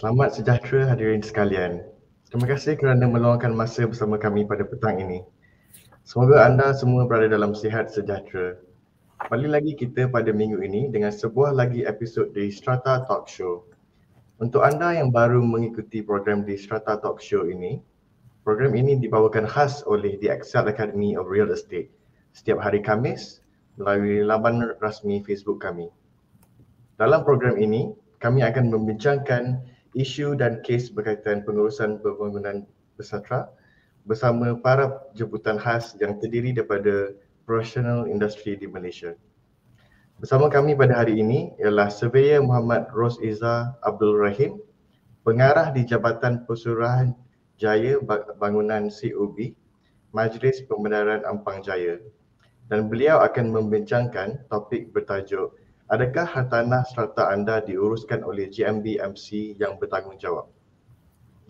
Selamat sejahtera hadirin sekalian. Terima kasih kerana meluangkan masa bersama kami pada petang ini. Semoga anda semua berada dalam sihat sejahtera. Kembali lagi kita pada minggu ini dengan sebuah lagi episod di Strata Talk Show. Untuk anda yang baru mengikuti program di Strata Talk Show ini, program ini dibawakan khas oleh The Excel Academy of Real Estate setiap hari Kamis melalui laman rasmi Facebook kami. Dalam program ini, kami akan membincangkan isu dan kes berkaitan pengurusan pembangunan pesatra bersama para jemputan khas yang terdiri daripada profesional industri di Malaysia. Bersama kami pada hari ini ialah Surveyor Muhammad Ros Iza Abdul Rahim, Pengarah di Jabatan Pesuruhan Jaya Bangunan COB, Majlis Pembenaran Ampang Jaya. Dan beliau akan membincangkan topik bertajuk adakah hartanah serta anda diuruskan oleh GMB MC yang bertanggungjawab?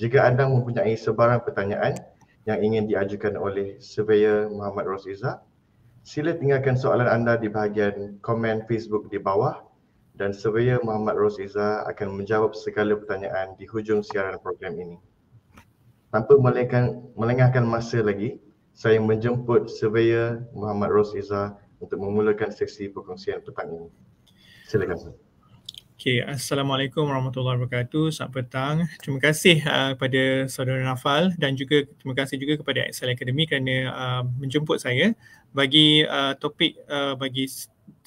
Jika anda mempunyai sebarang pertanyaan yang ingin diajukan oleh Surveyor Muhammad Rosiza, sila tinggalkan soalan anda di bahagian komen Facebook di bawah dan Surveyor Muhammad Rosiza akan menjawab segala pertanyaan di hujung siaran program ini. Tanpa melengahkan, masa lagi, saya menjemput Surveyor Muhammad Rosiza untuk memulakan sesi perkongsian petang ini. Silakan. Okay. Assalamualaikum warahmatullahi wabarakatuh. Selamat petang. Terima kasih uh, kepada saudara Nafal dan juga terima kasih juga kepada Excel Academy kerana uh, menjemput saya bagi uh, topik uh, bagi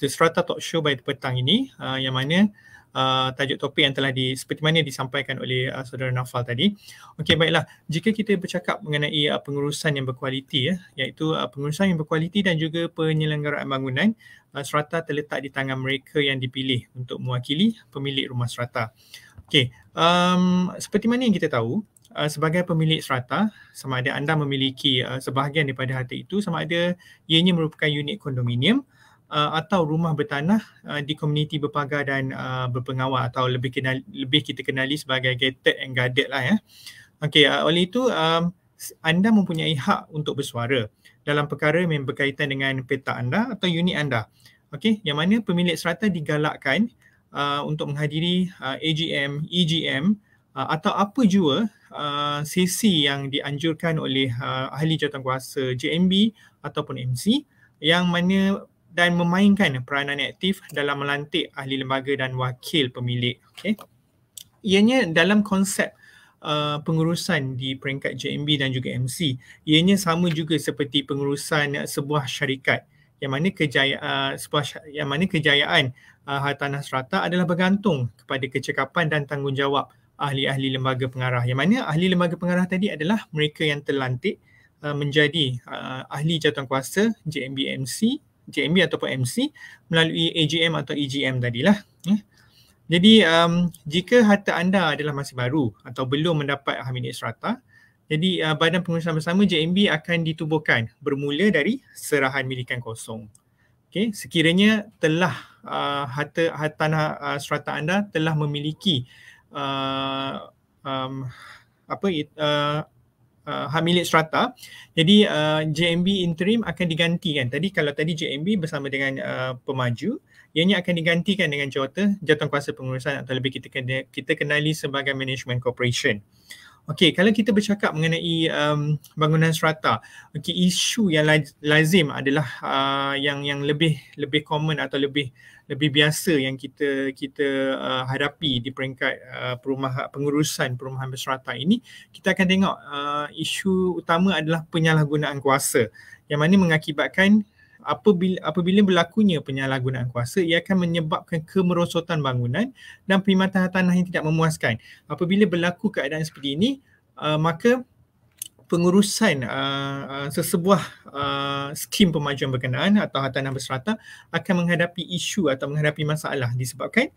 The Strata Talk Show by petang ini uh, yang mana uh, tajuk topik yang telah di, seperti mana disampaikan oleh uh, saudara Nafal tadi. Okey baiklah. Jika kita bercakap mengenai uh, pengurusan yang berkualiti ya, iaitu uh, pengurusan yang berkualiti dan juga penyelenggaraan bangunan uh, serata terletak di tangan mereka yang dipilih untuk mewakili pemilik rumah serata. Okey, um, seperti mana yang kita tahu, uh, sebagai pemilik serata, sama ada anda memiliki uh, sebahagian daripada harta itu, sama ada ianya merupakan unit kondominium uh, atau rumah bertanah uh, di komuniti berpagar dan uh, berpengawal atau lebih kenali, lebih kita kenali sebagai gated and guarded lah ya. Okey, uh, oleh itu um, anda mempunyai hak untuk bersuara dalam perkara yang berkaitan dengan peta anda atau unit anda. Okey, yang mana pemilik serata digalakkan uh, untuk menghadiri uh, AGM, EGM uh, atau apa jua uh, sesi yang dianjurkan oleh uh, ahli jawatankuasa JMB ataupun MC yang mana dan memainkan peranan aktif dalam melantik ahli lembaga dan wakil pemilik. Okey. Ianya dalam konsep Uh, pengurusan di peringkat JMB dan juga MC. Ianya sama juga seperti pengurusan uh, sebuah syarikat yang mana kejayaan uh, sebuah yang mana kejayaan uh, hartanah strata adalah bergantung kepada kecekapan dan tanggungjawab ahli-ahli lembaga pengarah. Yang mana ahli lembaga pengarah tadi adalah mereka yang terlantik uh, menjadi uh, ahli jawatan kuasa JMB MC, JMB ataupun MC melalui AGM atau EGM tadilah. Eh? Jadi um, jika harta anda adalah masih baru atau belum mendapat hamil strata, jadi uh, badan pengurusan bersama JMB akan ditubuhkan bermula dari serahan milikan kosong. Okay, sekiranya telah uh, harta, harta tanah uh, strata anda telah memiliki uh, um, apa uh, uh, hak milik strata jadi uh, JMB interim akan digantikan tadi kalau tadi JMB bersama dengan uh, pemaju ianya akan digantikan dengan JOTA, Jawatan Kuasa Pengurusan atau lebih kita kena, kita kenali sebagai Management Corporation. Okey, kalau kita bercakap mengenai um, bangunan serata, okey isu yang lazim adalah uh, yang yang lebih lebih common atau lebih lebih biasa yang kita kita uh, hadapi di peringkat uh, perumahan pengurusan perumahan berserata ini kita akan tengok uh, isu utama adalah penyalahgunaan kuasa yang mana mengakibatkan apabila apabila berlakunya penyalahgunaan kuasa ia akan menyebabkan kemerosotan bangunan dan perkhidmatan tanah yang tidak memuaskan apabila berlaku keadaan seperti ini uh, maka pengurusan uh, uh, sesebuah uh, skim pemajuan berkenaan atau hartanah berserata akan menghadapi isu atau menghadapi masalah disebabkan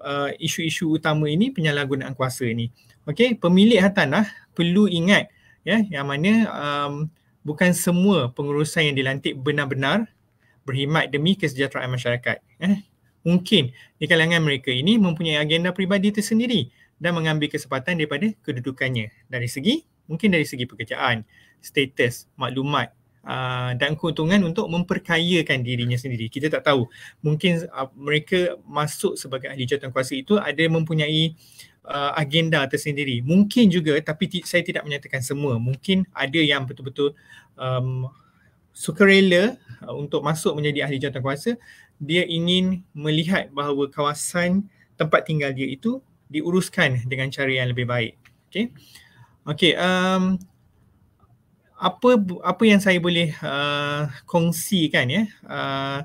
uh, isu-isu utama ini penyalahgunaan kuasa ini okey pemilik hartanah perlu ingat ya yang mana um, bukan semua pengurusan yang dilantik benar-benar berkhidmat demi kesejahteraan masyarakat. Eh? Mungkin di kalangan mereka ini mempunyai agenda peribadi sendiri dan mengambil kesempatan daripada kedudukannya dari segi mungkin dari segi pekerjaan, status, maklumat uh, dan keuntungan untuk memperkayakan dirinya sendiri. Kita tak tahu. Mungkin uh, mereka masuk sebagai ahli jawatan kuasa itu ada mempunyai uh, agenda tersendiri. Mungkin juga tapi t- saya tidak menyatakan semua. Mungkin ada yang betul-betul um, sukarela uh, untuk masuk menjadi ahli jawatankuasa. Dia ingin melihat bahawa kawasan tempat tinggal dia itu diuruskan dengan cara yang lebih baik. Okay. Okay. Um, apa apa yang saya boleh uh, kongsikan ya. Uh,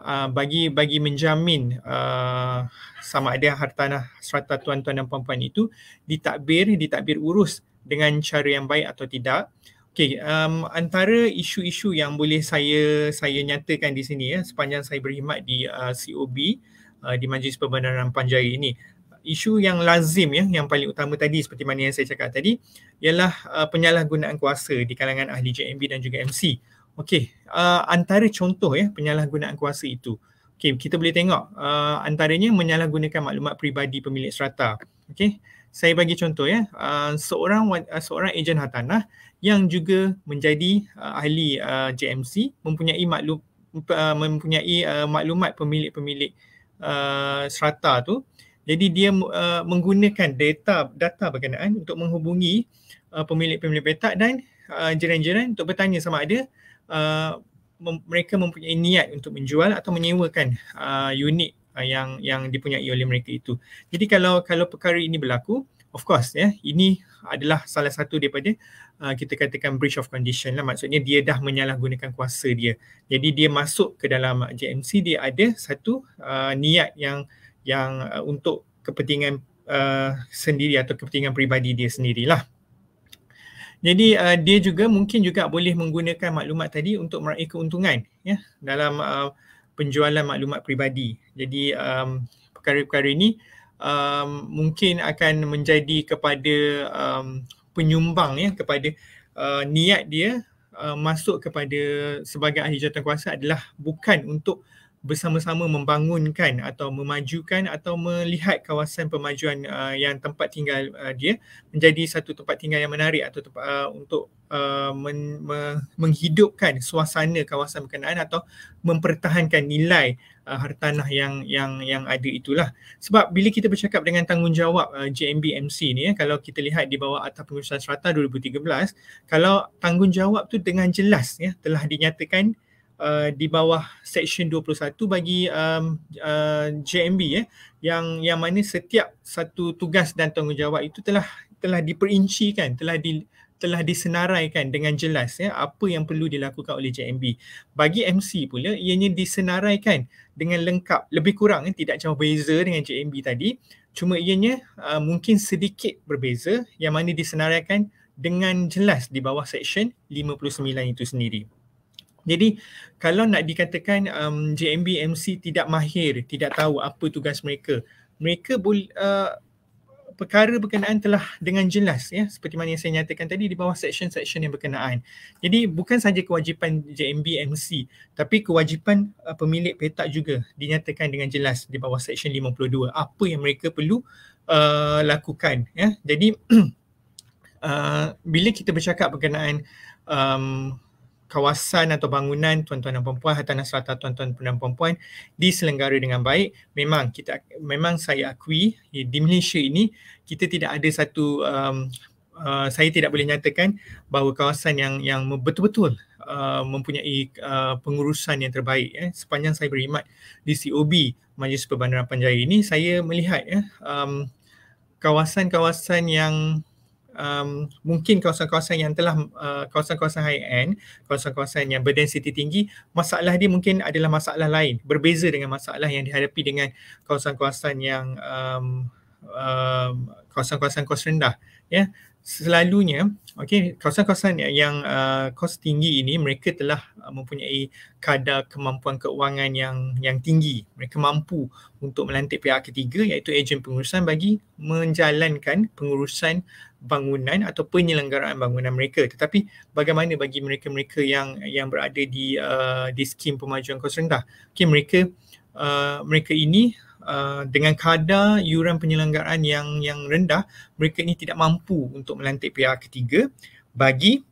uh, bagi bagi menjamin uh, sama ada hartanah serata tuan-tuan dan puan-puan itu ditakbir ditakbir urus dengan cara yang baik atau tidak. Okey, um, antara isu-isu yang boleh saya saya nyatakan di sini ya sepanjang saya berkhidmat di uh, ah, COB uh, di Majlis Perbandaran Panjai ini isu yang lazim ya yang paling utama tadi seperti mana yang saya cakap tadi ialah uh, penyalahgunaan kuasa di kalangan ahli JMB dan juga MC. Okey, uh, antara contoh ya penyalahgunaan kuasa itu. Okey, kita boleh tengok uh, antaranya menyalahgunakan maklumat peribadi pemilik serata. Okey. Saya bagi contoh ya, uh, seorang uh, seorang ejen hartanah yang juga menjadi uh, ahli uh, JMC mempunyai maklum uh, mempunyai uh, maklumat pemilik-pemilik uh, strata tu. Jadi dia uh, menggunakan data data berkenaan untuk menghubungi uh, pemilik-pemilik petak dan uh, jiran-jiran untuk bertanya sama ada uh, Uh, mem- mereka mempunyai niat untuk menjual atau menyewakan uh, unit uh, yang yang dipunyai oleh mereka itu. Jadi kalau kalau perkara ini berlaku, of course ya, yeah, ini adalah salah satu daripada uh, kita katakan breach of condition lah maksudnya dia dah menyalahgunakan kuasa dia. Jadi dia masuk ke dalam JMC dia ada satu uh, niat yang yang uh, untuk kepentingan uh, sendiri atau kepentingan peribadi dia sendirilah. Jadi uh, dia juga mungkin juga boleh menggunakan maklumat tadi untuk meraih keuntungan ya dalam uh, penjualan maklumat peribadi. Jadi um, perkara-perkara ini um, mungkin akan menjadi kepada um, penyumbang ya kepada uh, niat dia uh, masuk kepada sebagai ahli jawatan kuasa adalah bukan untuk bersama-sama membangunkan atau memajukan atau melihat kawasan pemajuan uh, yang tempat tinggal uh, dia menjadi satu tempat tinggal yang menarik atau tempat, uh, untuk uh, men, me, menghidupkan suasana kawasan berkenaan atau mempertahankan nilai uh, hartanah yang yang yang ada itulah sebab bila kita bercakap dengan tanggungjawab uh, JMBMC ni ya kalau kita lihat di bawah Akta Pengurusan Serata 2013 kalau tanggungjawab tu dengan jelas ya telah dinyatakan Uh, di bawah section 21 bagi um, uh, JMB eh ya, yang yang mana setiap satu tugas dan tanggungjawab itu telah telah diperincikan telah di telah disenaraikan dengan jelas ya apa yang perlu dilakukan oleh JMB. Bagi MC pula ianya disenaraikan dengan lengkap lebih kurang eh, tidak jauh beza dengan JMB tadi cuma ianya uh, mungkin sedikit berbeza yang mana disenaraikan dengan jelas di bawah section 59 itu sendiri. Jadi kalau nak dikatakan um, JMB MC tidak mahir, tidak tahu apa tugas mereka, mereka boleh uh, perkara berkenaan telah dengan jelas ya seperti mana yang saya nyatakan tadi di bawah section-section yang berkenaan. Jadi bukan saja kewajipan JMB MC tapi kewajipan uh, pemilik petak juga dinyatakan dengan jelas di bawah section 52 apa yang mereka perlu uh, lakukan ya. Jadi uh, bila kita bercakap berkenaan um, kawasan atau bangunan tuan-tuan dan puan-puan hartanah serata tuan-tuan dan puan-puan diselenggara dengan baik memang kita memang saya akui di Malaysia ini kita tidak ada satu um, uh, saya tidak boleh nyatakan bahawa kawasan yang yang betul-betul Uh, mempunyai uh, pengurusan yang terbaik eh. sepanjang saya berkhidmat di COB Majlis Perbandaran Panjaya ini saya melihat eh, um, kawasan-kawasan yang um, mungkin kawasan-kawasan yang telah uh, kawasan-kawasan high end, kawasan-kawasan yang berdensiti tinggi, masalah dia mungkin adalah masalah lain berbeza dengan masalah yang dihadapi dengan kawasan-kawasan yang um, um, kawasan-kawasan kos rendah. Ya, yeah. selalunya, okay, kawasan-kawasan yang, uh, kos tinggi ini mereka telah uh, mempunyai kadar kemampuan keuangan yang yang tinggi. Mereka mampu untuk melantik pihak ketiga iaitu ejen pengurusan bagi menjalankan pengurusan bangunan atau penyelenggaraan bangunan mereka tetapi bagaimana bagi mereka-mereka yang yang berada di uh, di skim pemajuan kos rendah okey mereka uh, mereka ini Uh, dengan kadar yuran penyelenggaraan yang yang rendah mereka ini tidak mampu untuk melantik pihak ketiga bagi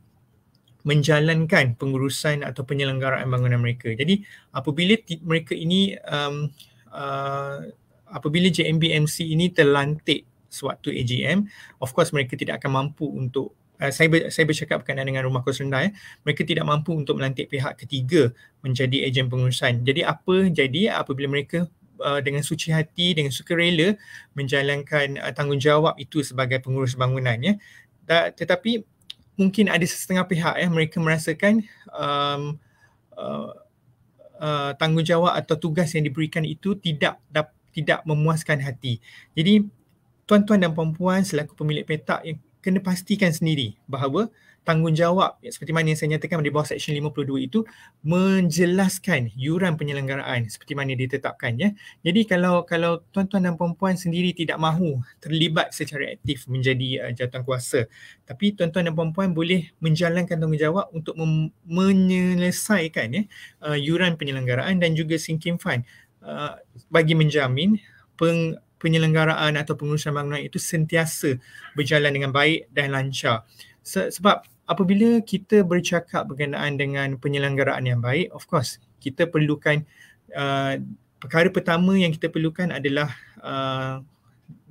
menjalankan pengurusan atau penyelenggaraan bangunan mereka. Jadi apabila mereka ini um, uh, apabila JMBMC ini terlantik sewaktu AGM of course mereka tidak akan mampu untuk Uh, saya ber, saya bercakap berkenaan dengan rumah kos rendah eh. mereka tidak mampu untuk melantik pihak ketiga menjadi ejen pengurusan jadi apa jadi apabila mereka uh, dengan suci hati dengan suka rela menjalankan uh, tanggungjawab itu sebagai pengurus bangunan ya eh. tetapi mungkin ada setengah pihak ya eh, mereka merasakan um, uh, uh, tanggungjawab atau tugas yang diberikan itu tidak dapat tidak memuaskan hati jadi tuan-tuan dan puan-puan selaku pemilik petak yang kena pastikan sendiri bahawa tanggungjawab ya, seperti mana yang saya nyatakan di bawah section 52 itu menjelaskan yuran penyelenggaraan seperti mana ditetapkan ya. Jadi kalau kalau tuan-tuan dan puan-puan sendiri tidak mahu terlibat secara aktif menjadi uh, jawatan kuasa tapi tuan-tuan dan puan-puan boleh menjalankan tanggungjawab untuk menyelesaikan ya uh, yuran penyelenggaraan dan juga sinking fund uh, bagi menjamin peng penyelenggaraan atau pengurusan bangunan itu sentiasa berjalan dengan baik dan lancar. Se- sebab apabila kita bercakap berkenaan dengan penyelenggaraan yang baik, of course kita perlukan uh, perkara pertama yang kita perlukan adalah uh,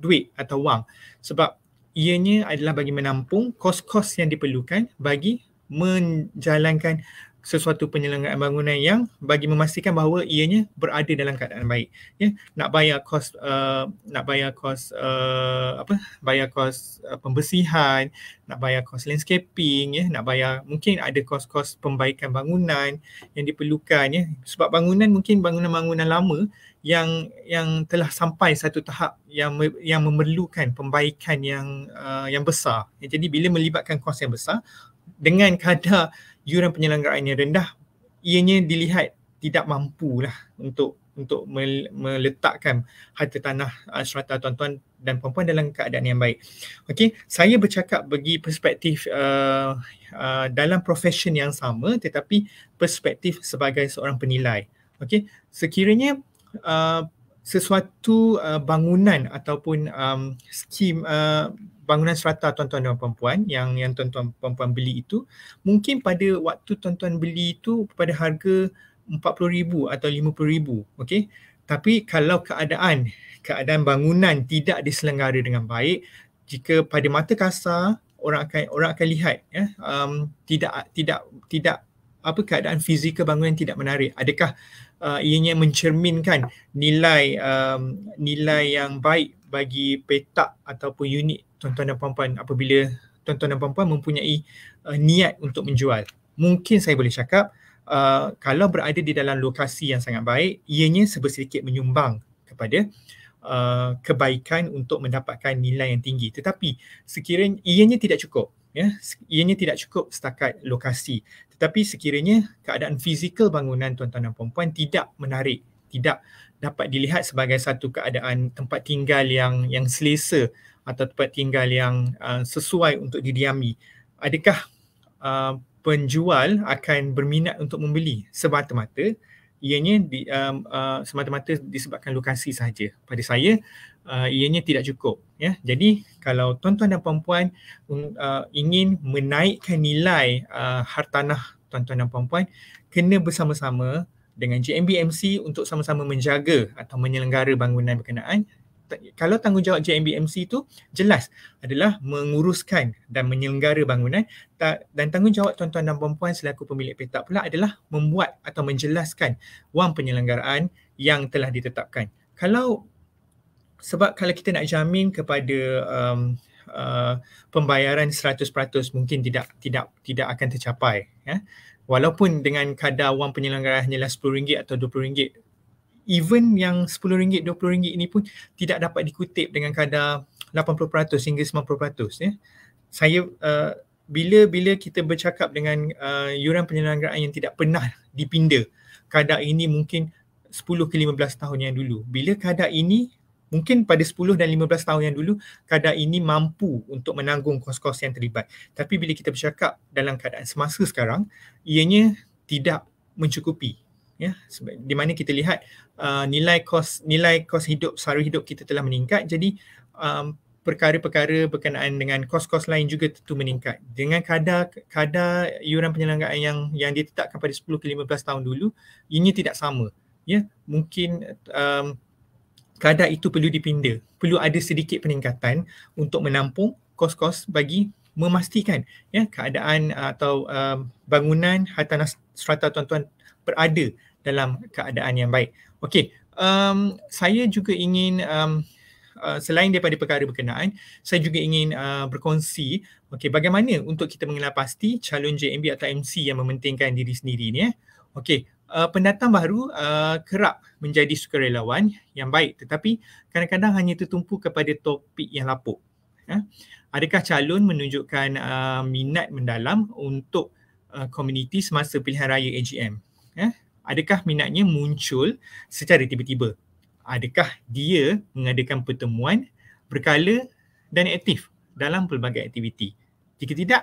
duit atau wang. Sebab ianya adalah bagi menampung kos-kos yang diperlukan bagi menjalankan sesuatu penyelenggaraan bangunan yang bagi memastikan bahawa ianya berada dalam keadaan baik ya nak bayar kos uh, nak bayar kos uh, apa bayar kos uh, pembersihan nak bayar kos landscaping ya nak bayar mungkin ada kos-kos pembaikan bangunan yang diperlukan ya sebab bangunan mungkin bangunan-bangunan lama yang yang telah sampai satu tahap yang yang memerlukan pembaikan yang uh, yang besar ya, jadi bila melibatkan kos yang besar dengan kadar yuran penyelenggaraannya rendah ianya dilihat tidak mampu lah untuk untuk meletakkan harta tanah uh, serata tuan-tuan dan puan-puan dalam keadaan yang baik. Okey, saya bercakap bagi perspektif uh, uh, dalam profession yang sama tetapi perspektif sebagai seorang penilai. Okey, sekiranya uh, sesuatu uh, bangunan ataupun um, skim uh, bangunan serata tuan-tuan dan puan-puan yang yang tuan-tuan puan-puan beli itu mungkin pada waktu tuan-tuan beli itu pada harga 40000 atau 50000 okey tapi kalau keadaan keadaan bangunan tidak diselenggara dengan baik jika pada mata kasar orang akan orang akan lihat ya um, tidak tidak tidak apa keadaan fizikal bangunan tidak menarik adakah uh, ianya mencerminkan nilai um, nilai yang baik bagi petak ataupun unit tuan-tuan dan puan-puan apabila tuan-tuan dan puan-puan mempunyai uh, niat untuk menjual. Mungkin saya boleh cakap uh, kalau berada di dalam lokasi yang sangat baik, ianya sebesar sebersedikit menyumbang kepada uh, kebaikan untuk mendapatkan nilai yang tinggi. Tetapi sekiranya ianya tidak cukup, ya, ianya tidak cukup setakat lokasi. Tetapi sekiranya keadaan fizikal bangunan tuan-tuan dan puan-puan tidak menarik, tidak dapat dilihat sebagai satu keadaan tempat tinggal yang yang selesa atau tempat tinggal yang uh, sesuai untuk didiami. Adakah uh, penjual akan berminat untuk membeli semata-mata ianya di um, uh, semata-mata disebabkan lokasi sahaja. Pada saya uh, ianya tidak cukup ya. Jadi kalau tuan-tuan dan puan-puan um, uh, ingin menaikkan nilai uh, hartanah tuan-tuan dan puan-puan kena bersama-sama dengan JMBMC untuk sama-sama menjaga atau menyelenggara bangunan berkenaan kalau tanggungjawab JMBMC itu jelas adalah menguruskan dan menyelenggara bangunan dan tanggungjawab tuan-tuan dan puan-puan selaku pemilik petak pula adalah membuat atau menjelaskan wang penyelenggaraan yang telah ditetapkan. Kalau sebab kalau kita nak jamin kepada um, uh, pembayaran 100% mungkin tidak tidak tidak akan tercapai ya. Walaupun dengan kadar wang penyelenggaraan hanyalah RM10 atau RM20 even yang RM10, RM20 ini pun tidak dapat dikutip dengan kadar 80% hingga 90% ya. Saya uh, bila-bila kita bercakap dengan uh, yuran penyelenggaraan yang tidak pernah dipinda kadar ini mungkin 10 ke 15 tahun yang dulu. Bila kadar ini mungkin pada 10 dan 15 tahun yang dulu kadar ini mampu untuk menanggung kos-kos yang terlibat. Tapi bila kita bercakap dalam keadaan semasa sekarang ianya tidak mencukupi ya di mana kita lihat uh, nilai kos nilai kos hidup sara hidup kita telah meningkat jadi um, perkara-perkara berkenaan dengan kos-kos lain juga tentu meningkat dengan kadar kadar yuran penyelenggaraan yang yang ditetapkan pada 10 ke 15 tahun dulu ini tidak sama ya mungkin um, kadar itu perlu dipindah, perlu ada sedikit peningkatan untuk menampung kos-kos bagi memastikan ya keadaan atau um, bangunan hartanah strata tuan-tuan berada dalam keadaan yang baik. Okey, um, saya juga ingin um, uh, selain daripada perkara berkenaan, saya juga ingin uh, berkongsi okay, bagaimana untuk kita mengenal pasti calon JMB atau MC yang mementingkan diri sendiri ni. Eh. Okey, uh, pendatang baru uh, kerap menjadi sukarelawan yang baik tetapi kadang-kadang hanya tertumpu kepada topik yang lapuk. Eh. Adakah calon menunjukkan uh, minat mendalam untuk uh, komuniti uh, semasa pilihan raya AGM? Eh adakah minatnya muncul secara tiba-tiba adakah dia mengadakan pertemuan berkala dan aktif dalam pelbagai aktiviti jika tidak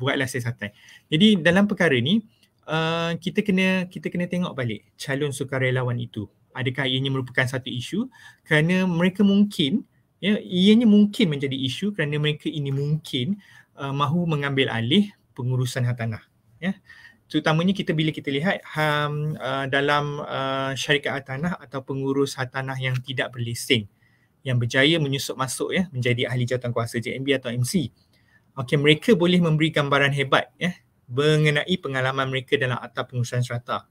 buatlah siasatan jadi dalam perkara ni uh, kita kena kita kena tengok balik calon sukarelawan itu adakah ianya merupakan satu isu kerana mereka mungkin ya ianya mungkin menjadi isu kerana mereka ini mungkin uh, mahu mengambil alih pengurusan hartanah ya terutamanya kita bila kita lihat um, uh, dalam uh, syarikat hartanah atau pengurus hartanah yang tidak berlesen yang berjaya menyusup masuk ya menjadi ahli jawatan kuasa JMB atau MC. Okey mereka boleh memberi gambaran hebat ya mengenai pengalaman mereka dalam akta pengurusan strata.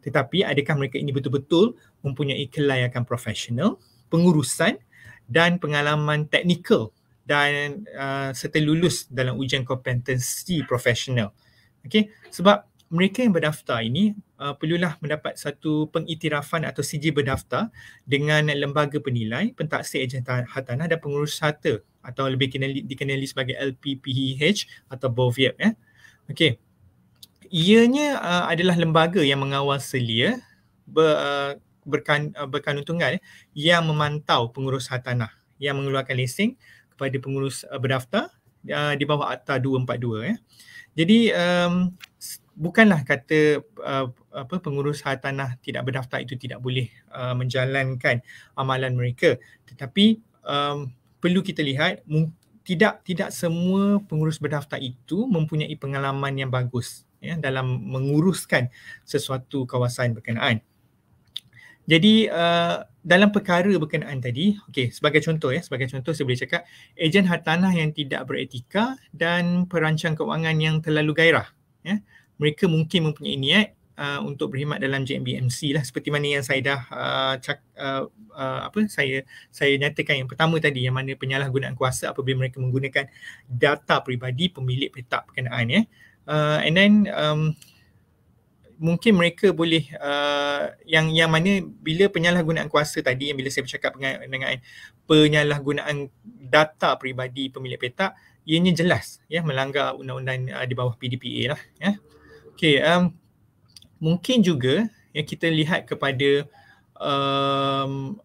Tetapi adakah mereka ini betul-betul mempunyai kelayakan profesional, pengurusan dan pengalaman teknikal dan uh, serta lulus dalam ujian kompetensi profesional. Okey sebab mereka yang berdaftar ini uh, perlulah mendapat satu pengiktirafan atau siji berdaftar dengan lembaga penilai, pentaksir ejen hartanah dan pengurus harta atau lebih dikenali, dikenali sebagai LPPEH atau BOVIEP. Ya. okey, Ianya uh, adalah lembaga yang mengawal selia ber, uh, berkan, uh, berkanuntungan ya, yang memantau pengurus hartanah yang mengeluarkan leasing kepada pengurus uh, berdaftar uh, di bawah Akta 242 ya. Eh. Jadi um, bukanlah kata uh, apa pengurus hartanah tidak berdaftar itu tidak boleh uh, menjalankan amalan mereka tetapi um, perlu kita lihat tidak tidak semua pengurus berdaftar itu mempunyai pengalaman yang bagus ya dalam menguruskan sesuatu kawasan berkenaan jadi uh, dalam perkara berkenaan tadi, okey sebagai contoh ya, sebagai contoh saya boleh cakap ejen hartanah yang tidak beretika dan perancang kewangan yang terlalu gairah. Ya. Mereka mungkin mempunyai niat uh, untuk berkhidmat dalam JMBMC lah seperti mana yang saya dah uh, cak, uh, uh, apa saya saya nyatakan yang pertama tadi yang mana penyalahgunaan kuasa apabila mereka menggunakan data peribadi pemilik petak perkenaan ya. Uh, and then um, mungkin mereka boleh uh, yang yang mana bila penyalahgunaan kuasa tadi yang bila saya bercakap dengan, dengan penyalahgunaan data peribadi pemilik petak ianya jelas ya melanggar undang-undang uh, di bawah PDPA lah ya. Okey um, mungkin juga yang kita lihat kepada um,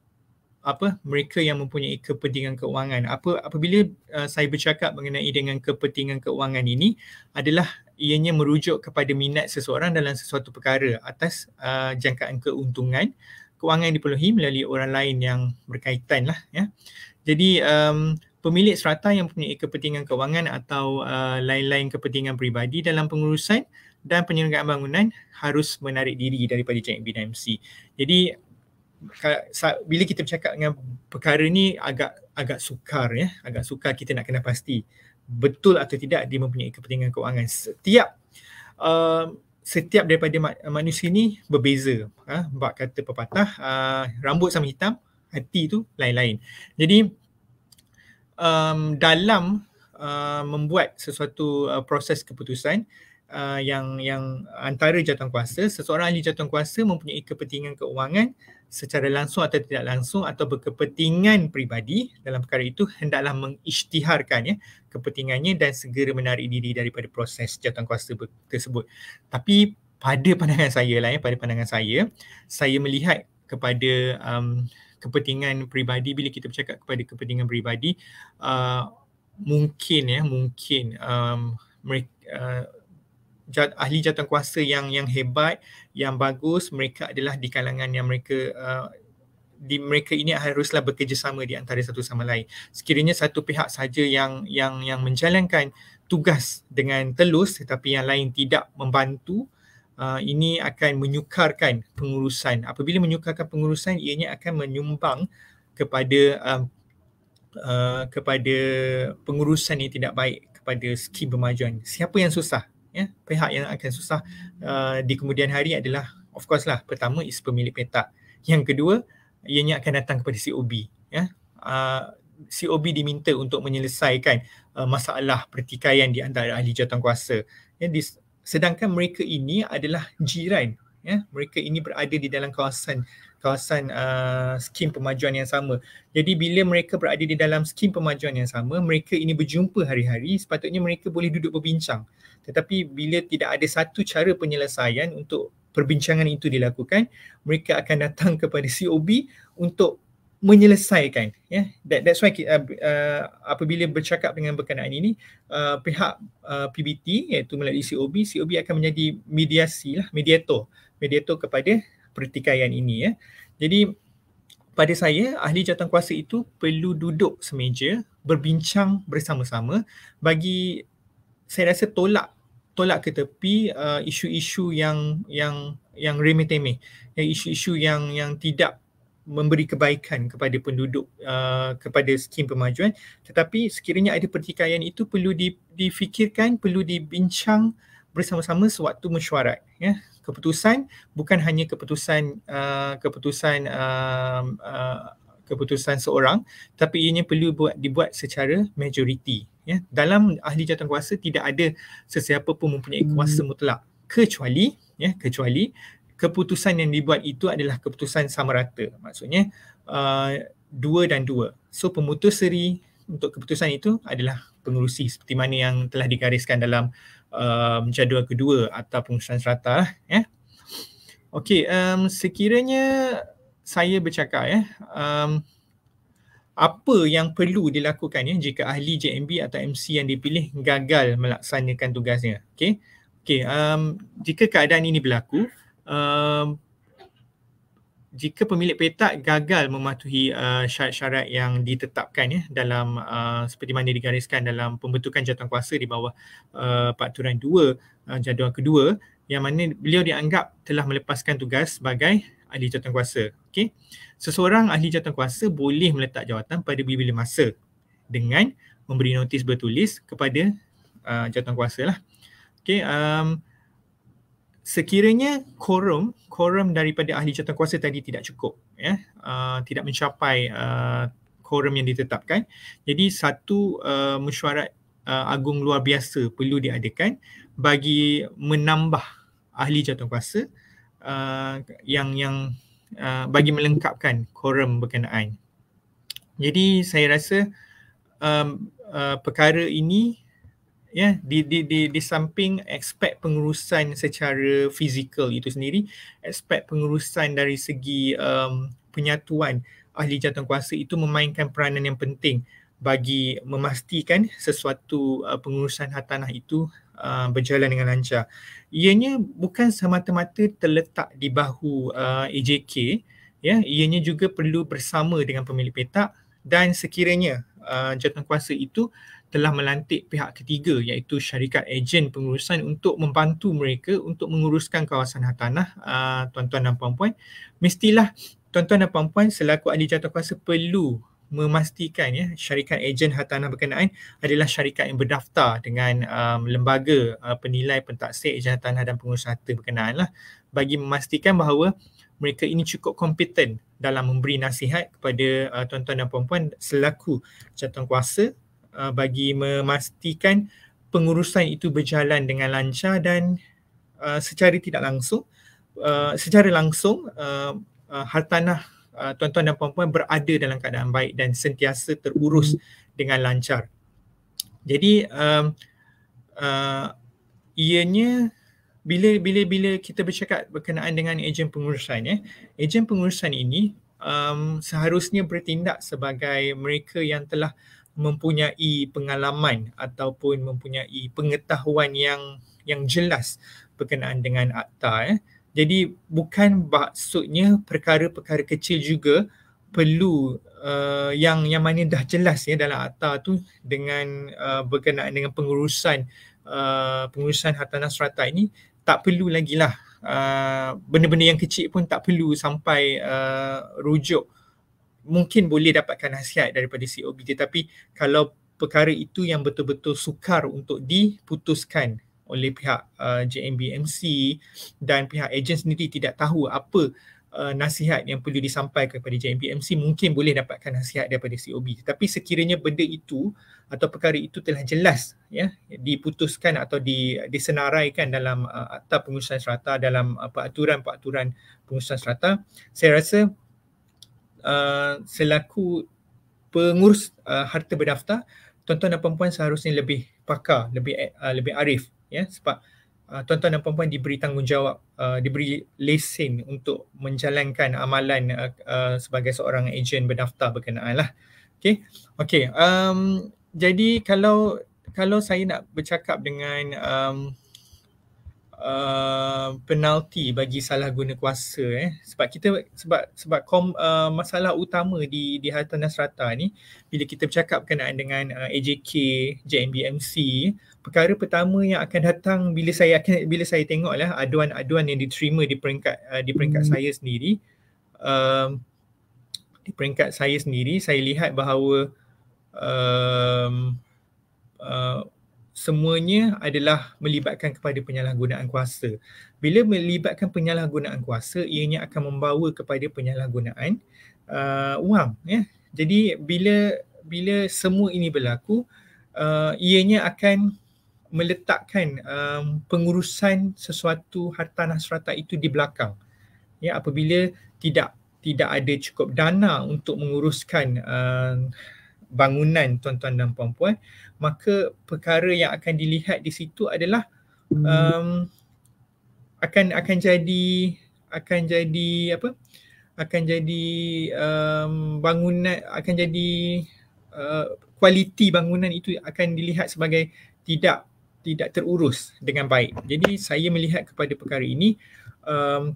apa mereka yang mempunyai kepentingan keuangan apa apabila uh, saya bercakap mengenai dengan kepentingan keuangan ini adalah ianya merujuk kepada minat seseorang dalam sesuatu perkara atas uh, jangkaan keuntungan keuangan yang dipenuhi melalui orang lain yang berkaitan lah ya jadi um, pemilik serata yang mempunyai kepentingan keuangan atau uh, lain-lain kepentingan peribadi dalam pengurusan dan penyelenggaraan bangunan harus menarik diri daripada JMB dan MC. Jadi bila kita bercakap dengan perkara ni agak agak sukar ya agak sukar kita nak kena pasti betul atau tidak dia mempunyai kepentingan kewangan setiap uh, setiap daripada manusia ni berbeza ha bab kata pepatah uh, rambut sama hitam hati tu lain-lain jadi um dalam uh, membuat sesuatu uh, proses keputusan uh, yang yang antara jawatankuasa seseorang ahli jawatankuasa mempunyai kepentingan keuangan secara langsung atau tidak langsung atau berkepentingan peribadi dalam perkara itu hendaklah mengisytiharkan ya kepentingannya dan segera menarik diri daripada proses jawatankuasa ber- tersebut. Tapi pada pandangan saya lah ya, pada pandangan saya, saya melihat kepada um, kepentingan peribadi bila kita bercakap kepada kepentingan peribadi uh, mungkin ya mungkin um, mereka, uh, jat, ahli jatuh kuasa yang yang hebat, yang bagus, mereka adalah di kalangan yang mereka uh, di mereka ini haruslah bekerjasama di antara satu sama lain. Sekiranya satu pihak saja yang yang yang menjalankan tugas dengan telus tetapi yang lain tidak membantu, uh, ini akan menyukarkan pengurusan. Apabila menyukarkan pengurusan, ianya akan menyumbang kepada um, uh, kepada pengurusan yang tidak baik kepada skim pemajuan. Siapa yang susah? ya pihak yang akan susah uh, di kemudian hari adalah of course lah pertama is pemilik petak yang kedua ianya akan datang kepada COB ya uh, COB diminta untuk menyelesaikan uh, masalah pertikaian di antara ahli jawatankuasa ya di, sedangkan mereka ini adalah jiran ya mereka ini berada di dalam kawasan kawasan uh, skim pemajuan yang sama. Jadi bila mereka berada di dalam skim pemajuan yang sama, mereka ini berjumpa hari-hari, sepatutnya mereka boleh duduk berbincang. Tetapi bila tidak ada satu cara penyelesaian untuk perbincangan itu dilakukan, mereka akan datang kepada COB untuk menyelesaikan. yeah? That, that's why uh, uh, apabila bercakap dengan berkenaan ini, uh, pihak uh, PBT iaitu melalui COB, COB akan menjadi mediasi lah, mediator. Mediator kepada pertikaian ini ya. Jadi pada saya ahli kuasa itu perlu duduk semeja berbincang bersama-sama bagi saya rasa tolak tolak ke tepi uh, isu-isu yang yang yang remeh temeh yang isu-isu yang yang tidak memberi kebaikan kepada penduduk uh, kepada skim pemajuan tetapi sekiranya ada pertikaian itu perlu di, difikirkan perlu dibincang bersama-sama sewaktu mesyuarat ya keputusan bukan hanya keputusan uh, keputusan uh, uh, keputusan seorang tapi ianya perlu buat dibuat secara majoriti ya dalam ahli kuasa tidak ada sesiapa pun mempunyai hmm. kuasa mutlak kecuali ya kecuali keputusan yang dibuat itu adalah keputusan sama rata maksudnya uh, dua dan dua so pemutus seri untuk keputusan itu adalah pengurusi seperti mana yang telah digariskan dalam um, uh, jadual kedua atau pengurusan serata lah ya. Okey, um, sekiranya saya bercakap ya, um, apa yang perlu dilakukan ya jika ahli JMB atau MC yang dipilih gagal melaksanakan tugasnya. Okay, okay. um, jika keadaan ini berlaku, um, jika pemilik petak gagal mematuhi uh, syarat-syarat yang ditetapkan ya dalam uh, seperti mana digariskan dalam pembentukan jawatan kuasa di bawah uh, paturan 2 uh, jadual kedua yang mana beliau dianggap telah melepaskan tugas sebagai ahli jawatan kuasa okey seseorang ahli jawatan kuasa boleh meletak jawatan pada bila-bila masa dengan memberi notis bertulis kepada uh, jawatan kuasa lah okey um, sekiranya quorum quorum daripada ahli kuasa tadi tidak cukup ya uh, tidak mencapai uh, quorum yang ditetapkan jadi satu uh, mesyuarat uh, agung luar biasa perlu diadakan bagi menambah ahli jawatankuasa uh, yang yang uh, bagi melengkapkan quorum berkenaan jadi saya rasa um, uh, perkara ini ya yeah, di di di di samping aspek pengurusan secara fizikal itu sendiri aspek pengurusan dari segi um, penyatuan ahli jawatankuasa itu memainkan peranan yang penting bagi memastikan sesuatu uh, pengurusan hartanah itu uh, berjalan dengan lancar ianya bukan semata-mata terletak di bahu uh, AJK ya yeah, ianya juga perlu bersama dengan pemilik petak dan sekiranya uh, jawatankuasa itu telah melantik pihak ketiga iaitu syarikat ejen pengurusan untuk membantu mereka untuk menguruskan kawasan hartanah ah, tuan-tuan dan puan-puan mestilah tuan-tuan dan puan-puan selaku ahli jawatankuasa perlu memastikan ya syarikat ejen hartanah berkenaan adalah syarikat yang berdaftar dengan um, lembaga uh, penilai pentaksir ejen hartanah dan pengurusan harta berkenaan lah bagi memastikan bahawa mereka ini cukup kompeten dalam memberi nasihat kepada uh, tuan-tuan dan puan-puan selaku kuasa uh, bagi memastikan pengurusan itu berjalan dengan lancar dan uh, secara tidak langsung uh, secara langsung uh, uh, hartanah uh, tuan-tuan dan puan-puan berada dalam keadaan baik dan sentiasa terurus dengan lancar. Jadi um, uh, ianya bila bila bila kita bercakap berkenaan dengan ejen pengurusan ya, ejen pengurusan ini um, seharusnya bertindak sebagai mereka yang telah mempunyai pengalaman ataupun mempunyai pengetahuan yang yang jelas berkenaan dengan akta eh. Jadi bukan maksudnya perkara-perkara kecil juga perlu uh, yang yang mana dah jelas ya dalam akta tu dengan uh, berkenaan dengan pengurusan uh, pengurusan hartanah strata ini tak perlu lagi lah uh, benda-benda yang kecil pun tak perlu sampai uh, rujuk uh, mungkin boleh dapatkan nasihat daripada COB tetapi kalau perkara itu yang betul-betul sukar untuk diputuskan oleh pihak uh, JMBMC dan pihak ejen sendiri tidak tahu apa uh, nasihat yang perlu disampaikan kepada JMBMC mungkin boleh dapatkan nasihat daripada COB tetapi sekiranya benda itu atau perkara itu telah jelas ya diputuskan atau di, disenaraikan dalam uh, akta pengurusan serata dalam uh, peraturan-peraturan pengurusan serata saya rasa Uh, selaku pengurus uh, harta berdaftar tuan-tuan dan puan-puan seharusnya lebih pakar lebih uh, lebih arif ya sebab uh, tuan-tuan dan puan-puan diberi tanggungjawab uh, diberi lesen untuk menjalankan amalan uh, uh, sebagai seorang ejen berdaftar berkenaanlah okey Okay, um jadi kalau kalau saya nak bercakap dengan um, uh, penalti bagi salah guna kuasa eh sebab kita sebab sebab kom, uh, masalah utama di di Hartanah Serata ni bila kita bercakap berkenaan dengan uh, AJK, JMBMC perkara pertama yang akan datang bila saya akan bila saya tengoklah aduan-aduan yang diterima di peringkat uh, di peringkat hmm. saya sendiri um, di peringkat saya sendiri saya lihat bahawa um, uh, semuanya adalah melibatkan kepada penyalahgunaan kuasa. Bila melibatkan penyalahgunaan kuasa, ianya akan membawa kepada penyalahgunaan uh, wang. Ya. Jadi bila bila semua ini berlaku, uh, ianya akan meletakkan um, pengurusan sesuatu harta nasrata itu di belakang. Ya, apabila tidak tidak ada cukup dana untuk menguruskan uh, bangunan tuan-tuan dan puan-puan, maka perkara yang akan dilihat di situ adalah hmm. um, akan akan jadi akan jadi apa akan jadi um, bangunan akan jadi uh, kualiti bangunan itu akan dilihat sebagai tidak tidak terurus dengan baik. Jadi saya melihat kepada perkara ini um,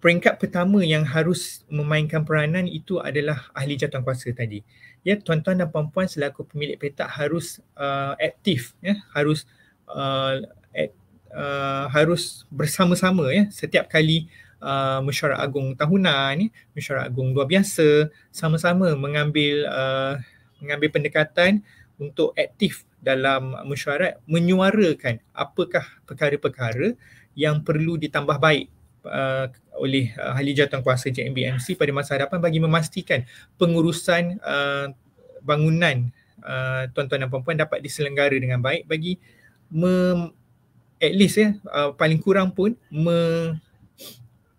peringkat pertama yang harus memainkan peranan itu adalah ahli jawatankuasa tadi ya tuan-tuan dan puan-puan selaku pemilik petak harus uh, aktif ya harus uh, at, uh, harus bersama-sama ya setiap kali Uh, mesyuarat agung tahunan, ya. mesyuarat agung luar biasa sama-sama mengambil uh, mengambil pendekatan untuk aktif dalam mesyuarat menyuarakan apakah perkara-perkara yang perlu ditambah baik uh, oleh uh, ahli jawatan kuasa JMBMC pada masa hadapan bagi memastikan pengurusan uh, bangunan uh, tuan-tuan dan puan-puan dapat diselenggara dengan baik bagi me, at least ya uh, paling kurang pun me,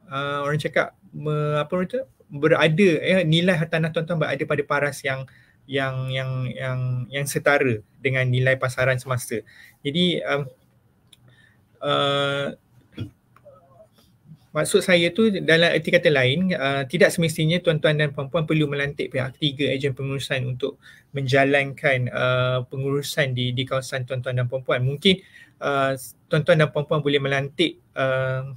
uh, orang cakap me, apa orang cakap berada ya nilai tanah tuan-tuan berada pada paras yang yang yang yang yang setara dengan nilai pasaran semasa. Jadi um, uh, maksud saya tu dalam arti kata lain uh, tidak semestinya tuan-tuan dan puan-puan perlu melantik pihak ketiga ejen pengurusan untuk menjalankan uh, pengurusan di di kawasan tuan-tuan dan puan-puan mungkin uh, tuan-tuan dan puan-puan boleh melantik uh,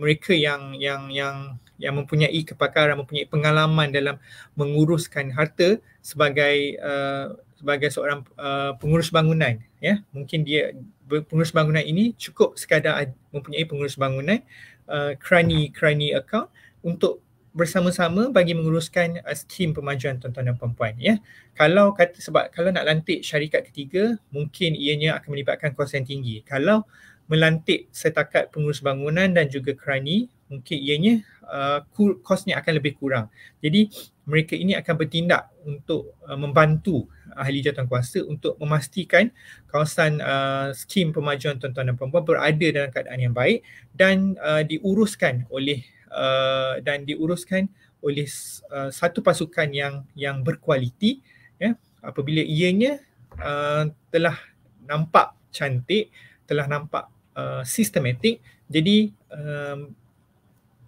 mereka yang yang yang yang mempunyai kepakaran mempunyai pengalaman dalam menguruskan harta sebagai uh, sebagai seorang uh, pengurus bangunan ya mungkin dia pengurus bangunan ini cukup sekadar mempunyai pengurus bangunan Uh, Krani uh, Krani account untuk bersama-sama bagi menguruskan uh, skim pemajuan tuan-tuan dan puan-puan ya. Kalau kata sebab kalau nak lantik syarikat ketiga mungkin ianya akan melibatkan kos yang tinggi. Kalau melantik setakat pengurus bangunan dan juga kerani mungkin ianya uh, kosnya akan lebih kurang. Jadi mereka ini akan bertindak untuk uh, membantu ahli jawatan kuasa untuk memastikan kawasan uh, skim pemajuan tuan-tuan dan perempuan berada dalam keadaan yang baik dan uh, diuruskan oleh uh, dan diuruskan oleh uh, satu pasukan yang yang berkualiti ya apabila ianya uh, telah nampak cantik telah nampak uh, sistematik jadi uh,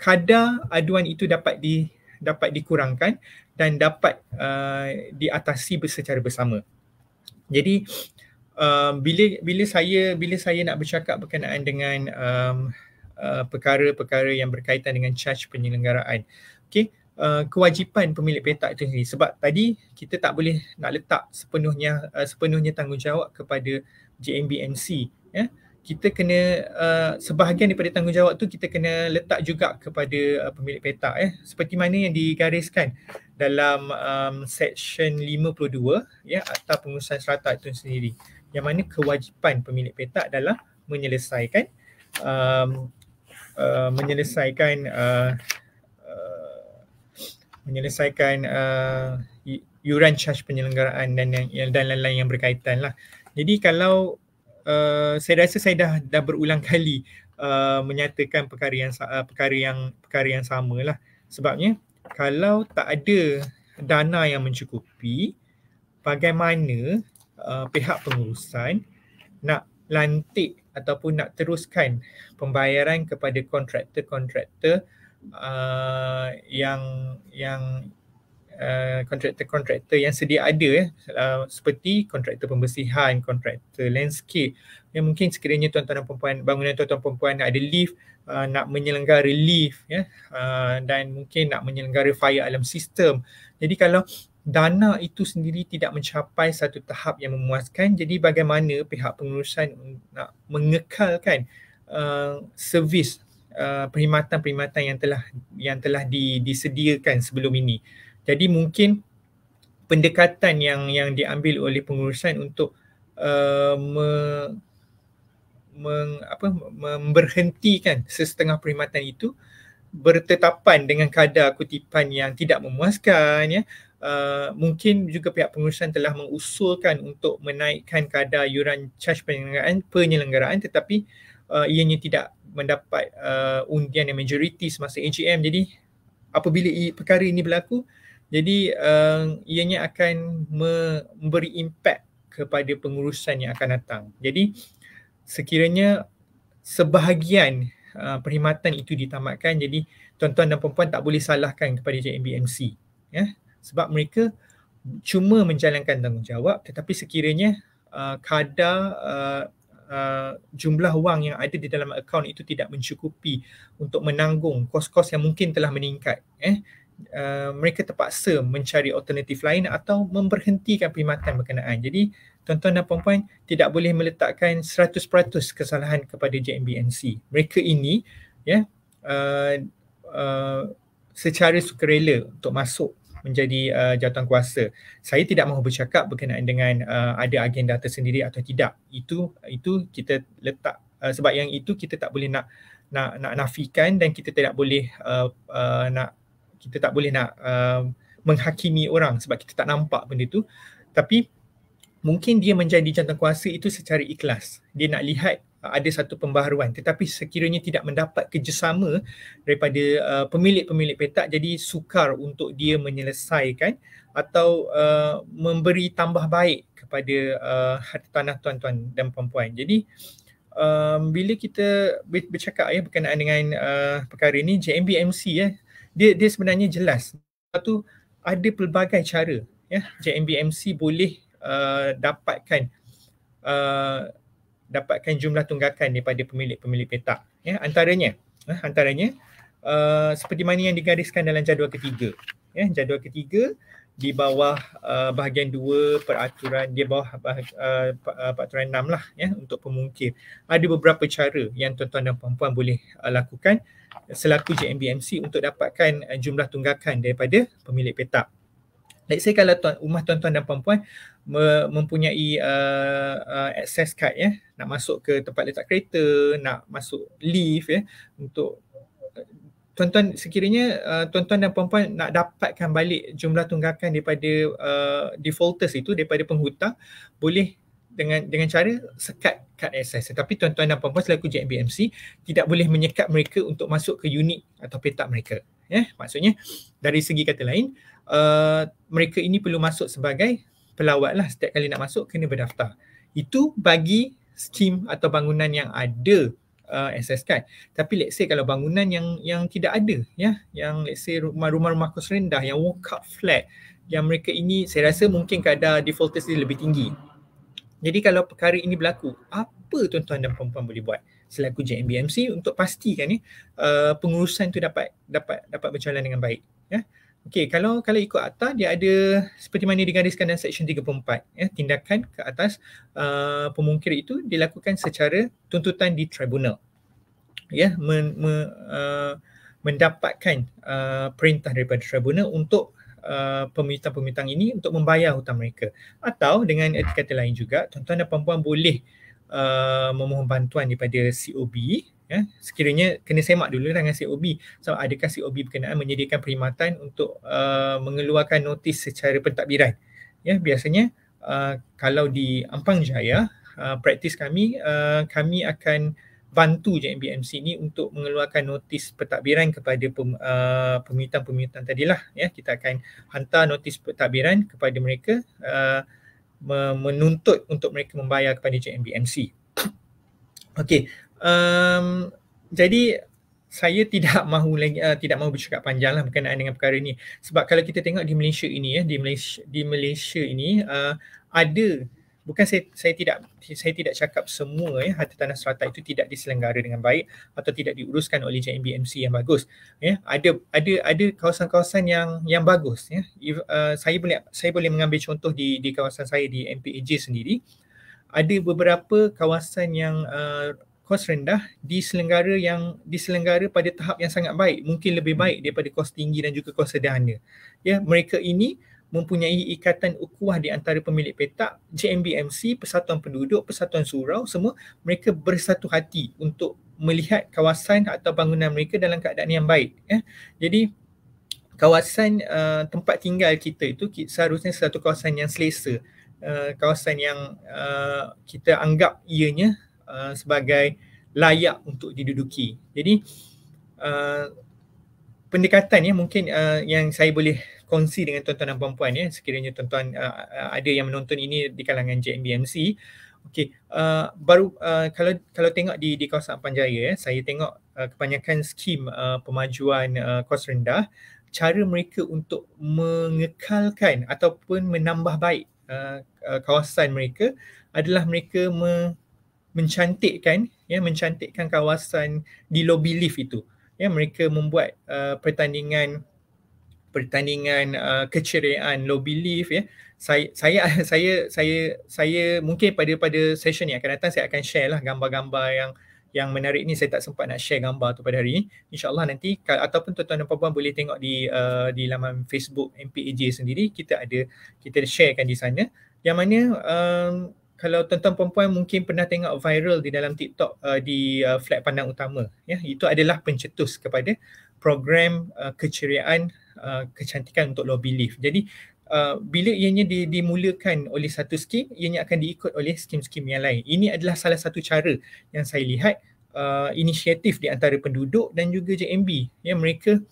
kadar aduan itu dapat di dapat dikurangkan dan dapat uh, diatasi secara bersama. Jadi uh, bila bila saya bila saya nak bercakap berkenaan dengan um, uh, perkara-perkara yang berkaitan dengan charge penyelenggaraan. Okey, uh, kewajipan pemilik petak itu sendiri sebab tadi kita tak boleh nak letak sepenuhnya uh, sepenuhnya tanggungjawab kepada JMBNC. ya. Yeah? kita kena uh, sebahagian daripada tanggungjawab tu kita kena letak juga kepada uh, pemilik petak eh seperti mana yang digariskan dalam um, section 52 ya atau pengurusan serata itu sendiri yang mana kewajipan pemilik petak adalah menyelesaikan um, uh, menyelesaikan uh, uh, menyelesaikan uh, yuran charge penyelenggaraan dan yang dan lain-lain yang berkaitan lah. Jadi kalau Eh, saya rasa saya dah dah berulang kali uh, menyatakan perkara yang uh, perkara yang perkara yang samalah sebabnya kalau tak ada dana yang mencukupi bagaimana uh, pihak pengurusan nak lantik ataupun nak teruskan pembayaran kepada kontraktor-kontraktor uh, yang yang kontraktor-kontraktor uh, yang sedia ada eh. uh, seperti kontraktor pembersihan, kontraktor landscape yang mungkin sekiranya tuan-tuan dan puan bangunan tuan-tuan dan puan-puan ada lift uh, nak menyelenggara lift ya uh, dan mungkin nak menyelenggara fire alarm system. Jadi kalau dana itu sendiri tidak mencapai satu tahap yang memuaskan jadi bagaimana pihak pengurusan nak mengekalkan uh, servis uh, perkhidmatan-perkhidmatan yang telah yang telah di, disediakan sebelum ini. Jadi mungkin pendekatan yang yang diambil oleh pengurusan untuk uh, me, meng, apa, memberhentikan sesetengah perkhidmatan itu bertetapan dengan kadar kutipan yang tidak memuaskan ya. Uh, mungkin juga pihak pengurusan telah mengusulkan untuk menaikkan kadar yuran charge penyelenggaraan, penyelenggaraan tetapi uh, ianya tidak mendapat uh, undian yang majoriti semasa AGM jadi apabila i- perkara ini berlaku jadi uh, ianya akan memberi impak kepada pengurusan yang akan datang. Jadi sekiranya sebahagian uh, perkhidmatan itu ditamatkan jadi tuan-tuan dan puan-puan tak boleh salahkan kepada JMBMC ya sebab mereka cuma menjalankan tanggungjawab tetapi sekiranya uh, kadar uh, uh, jumlah wang yang ada di dalam akaun itu tidak mencukupi untuk menanggung kos-kos yang mungkin telah meningkat eh uh, mereka terpaksa mencari alternatif lain atau memberhentikan perkhidmatan berkenaan. Jadi tuan-tuan dan puan-puan tidak boleh meletakkan 100% kesalahan kepada JMBNC. Mereka ini ya yeah, uh, uh, secara sukarela untuk masuk menjadi uh, jawatan kuasa. Saya tidak mahu bercakap berkenaan dengan uh, ada agenda tersendiri atau tidak. Itu itu kita letak uh, sebab yang itu kita tak boleh nak nak nak nafikan dan kita tidak boleh uh, uh, nak kita tak boleh nak uh, menghakimi orang sebab kita tak nampak benda tu tapi mungkin dia menjadi jantan kuasa itu secara ikhlas dia nak lihat uh, ada satu pembaharuan tetapi sekiranya tidak mendapat kerjasama daripada uh, pemilik-pemilik petak jadi sukar untuk dia menyelesaikan atau uh, memberi tambah baik kepada uh, harta tanah tuan-tuan dan puan-puan. Jadi um, bila kita bercakap ya berkenaan dengan uh, perkara ini JMBMC ya dia dia sebenarnya jelas Tu ada pelbagai cara ya JMBMC boleh uh, dapatkan uh, dapatkan jumlah tunggakan daripada pemilik-pemilik petak ya antaranya uh, antaranya uh, seperti mana yang digariskan dalam jadual ketiga ya jadual ketiga di bawah uh, bahagian dua peraturan di bawah uh, uh, peraturan enam lah ya untuk pemungkir ada beberapa cara yang tuan-tuan dan puan-puan boleh uh, lakukan uh, selaku JMBMC untuk dapatkan uh, jumlah tunggakan daripada pemilik petak. Let's say kalau tuan, rumah tuan-tuan dan puan-puan mempunyai uh, uh, access card ya, nak masuk ke tempat letak kereta, nak masuk lift ya untuk uh, tuan-tuan sekiranya uh, tuan-tuan dan puan-puan nak dapatkan balik jumlah tunggakan daripada uh, defaulters itu daripada penghutang boleh dengan dengan cara sekat kad SS. Tapi tuan-tuan dan puan-puan selaku JMBMC tidak boleh menyekat mereka untuk masuk ke unit atau petak mereka. Ya, yeah? maksudnya dari segi kata lain, uh, mereka ini perlu masuk sebagai pelawat lah setiap kali nak masuk kena berdaftar. Itu bagi skim atau bangunan yang ada uh, eh, SS card. Tapi let's say kalau bangunan yang yang tidak ada, ya, yeah? yang let's say rumah-rumah kos rendah yang walk up flat yang mereka ini saya rasa mungkin kadar defaulters dia lebih tinggi jadi kalau perkara ini berlaku, apa tuan-tuan dan puan-puan boleh buat selaku JMBMC untuk pastikan ni uh, pengurusan tu dapat dapat dapat berjalan dengan baik ya. Okey, kalau kalau ikut akta dia ada seperti mana digariskan dalam section 34 ya, tindakan ke atas uh, pemungkir itu dilakukan secara tuntutan di tribunal. Ya, men, me, uh, mendapatkan uh, perintah daripada tribunal untuk Uh, pemintang-pemintang ini untuk membayar hutang mereka. Atau dengan erti lain juga, tuan-tuan dan puan-puan boleh uh, memohon bantuan daripada COB ya sekiranya kena semak dulu dengan COB so, adakah COB berkenaan menyediakan perkhidmatan untuk uh, mengeluarkan notis secara pentadbiran ya biasanya uh, kalau di Ampang Jaya uh, praktis kami uh, kami akan bantu JMBMC ni untuk mengeluarkan notis pentadbiran kepada pem, uh, pemutang-pemutang tadilah ya kita akan hantar notis pentadbiran kepada mereka uh, menuntut untuk mereka membayar kepada JMBMC. Okey. Um jadi saya tidak mahu lagi uh, tidak mahu bercakap panjanglah berkenaan dengan perkara ini sebab kalau kita tengok di Malaysia ini ya di Malaysia di Malaysia ini uh, ada bukan saya saya tidak saya tidak cakap semua ya harta tanah serata itu tidak diselenggara dengan baik atau tidak diuruskan oleh JMBMC yang bagus ya ada ada ada kawasan-kawasan yang yang bagus ya uh, saya boleh saya boleh mengambil contoh di di kawasan saya di MPAJ sendiri ada beberapa kawasan yang uh, kos rendah diselenggara yang diselenggara pada tahap yang sangat baik mungkin lebih baik daripada kos tinggi dan juga kos sederhana ya mereka ini mempunyai ikatan ukuah di antara pemilik petak, JMBMC, Persatuan Penduduk, Persatuan Surau, semua mereka bersatu hati untuk melihat kawasan atau bangunan mereka dalam keadaan yang baik. Eh. Jadi kawasan uh, tempat tinggal kita itu seharusnya satu kawasan yang selesa. Uh, kawasan yang uh, kita anggap ianya uh, sebagai layak untuk diduduki. Jadi uh, pendekatan ya mungkin uh, yang saya boleh kongsi dengan tuan-tuan dan puan-puan ya sekiranya tuan-tuan uh, uh ada yang menonton ini di kalangan JMBMC okey uh, baru uh, kalau kalau tengok di di kawasan Panjaya ya saya tengok uh, kebanyakan skim uh, pemajuan uh, kos rendah cara mereka untuk mengekalkan ataupun menambah baik uh, uh, kawasan mereka adalah mereka me- mencantikkan ya mencantikkan kawasan di lobby lift itu ya mereka membuat uh, pertandingan pertandingan uh, keceriaan low belief ya saya saya saya saya saya mungkin pada pada session ni akan datang saya akan share lah gambar-gambar yang yang menarik ni saya tak sempat nak share gambar tu pada hari ini. insyaallah nanti ataupun tuan-tuan dan puan-puan boleh tengok di uh, di laman Facebook MPAJ sendiri kita ada kita sharekan di sana yang mana um, kalau tuan-tuan puan-puan mungkin pernah tengok viral di dalam TikTok uh, di uh, flat pandang utama ya itu adalah pencetus kepada program uh, keceriaan uh, kecantikan untuk low belief. Jadi Uh, bila ianya di, dimulakan oleh satu skim, ianya akan diikut oleh skim-skim yang lain. Ini adalah salah satu cara yang saya lihat uh, inisiatif di antara penduduk dan juga JMB. Ya, mereka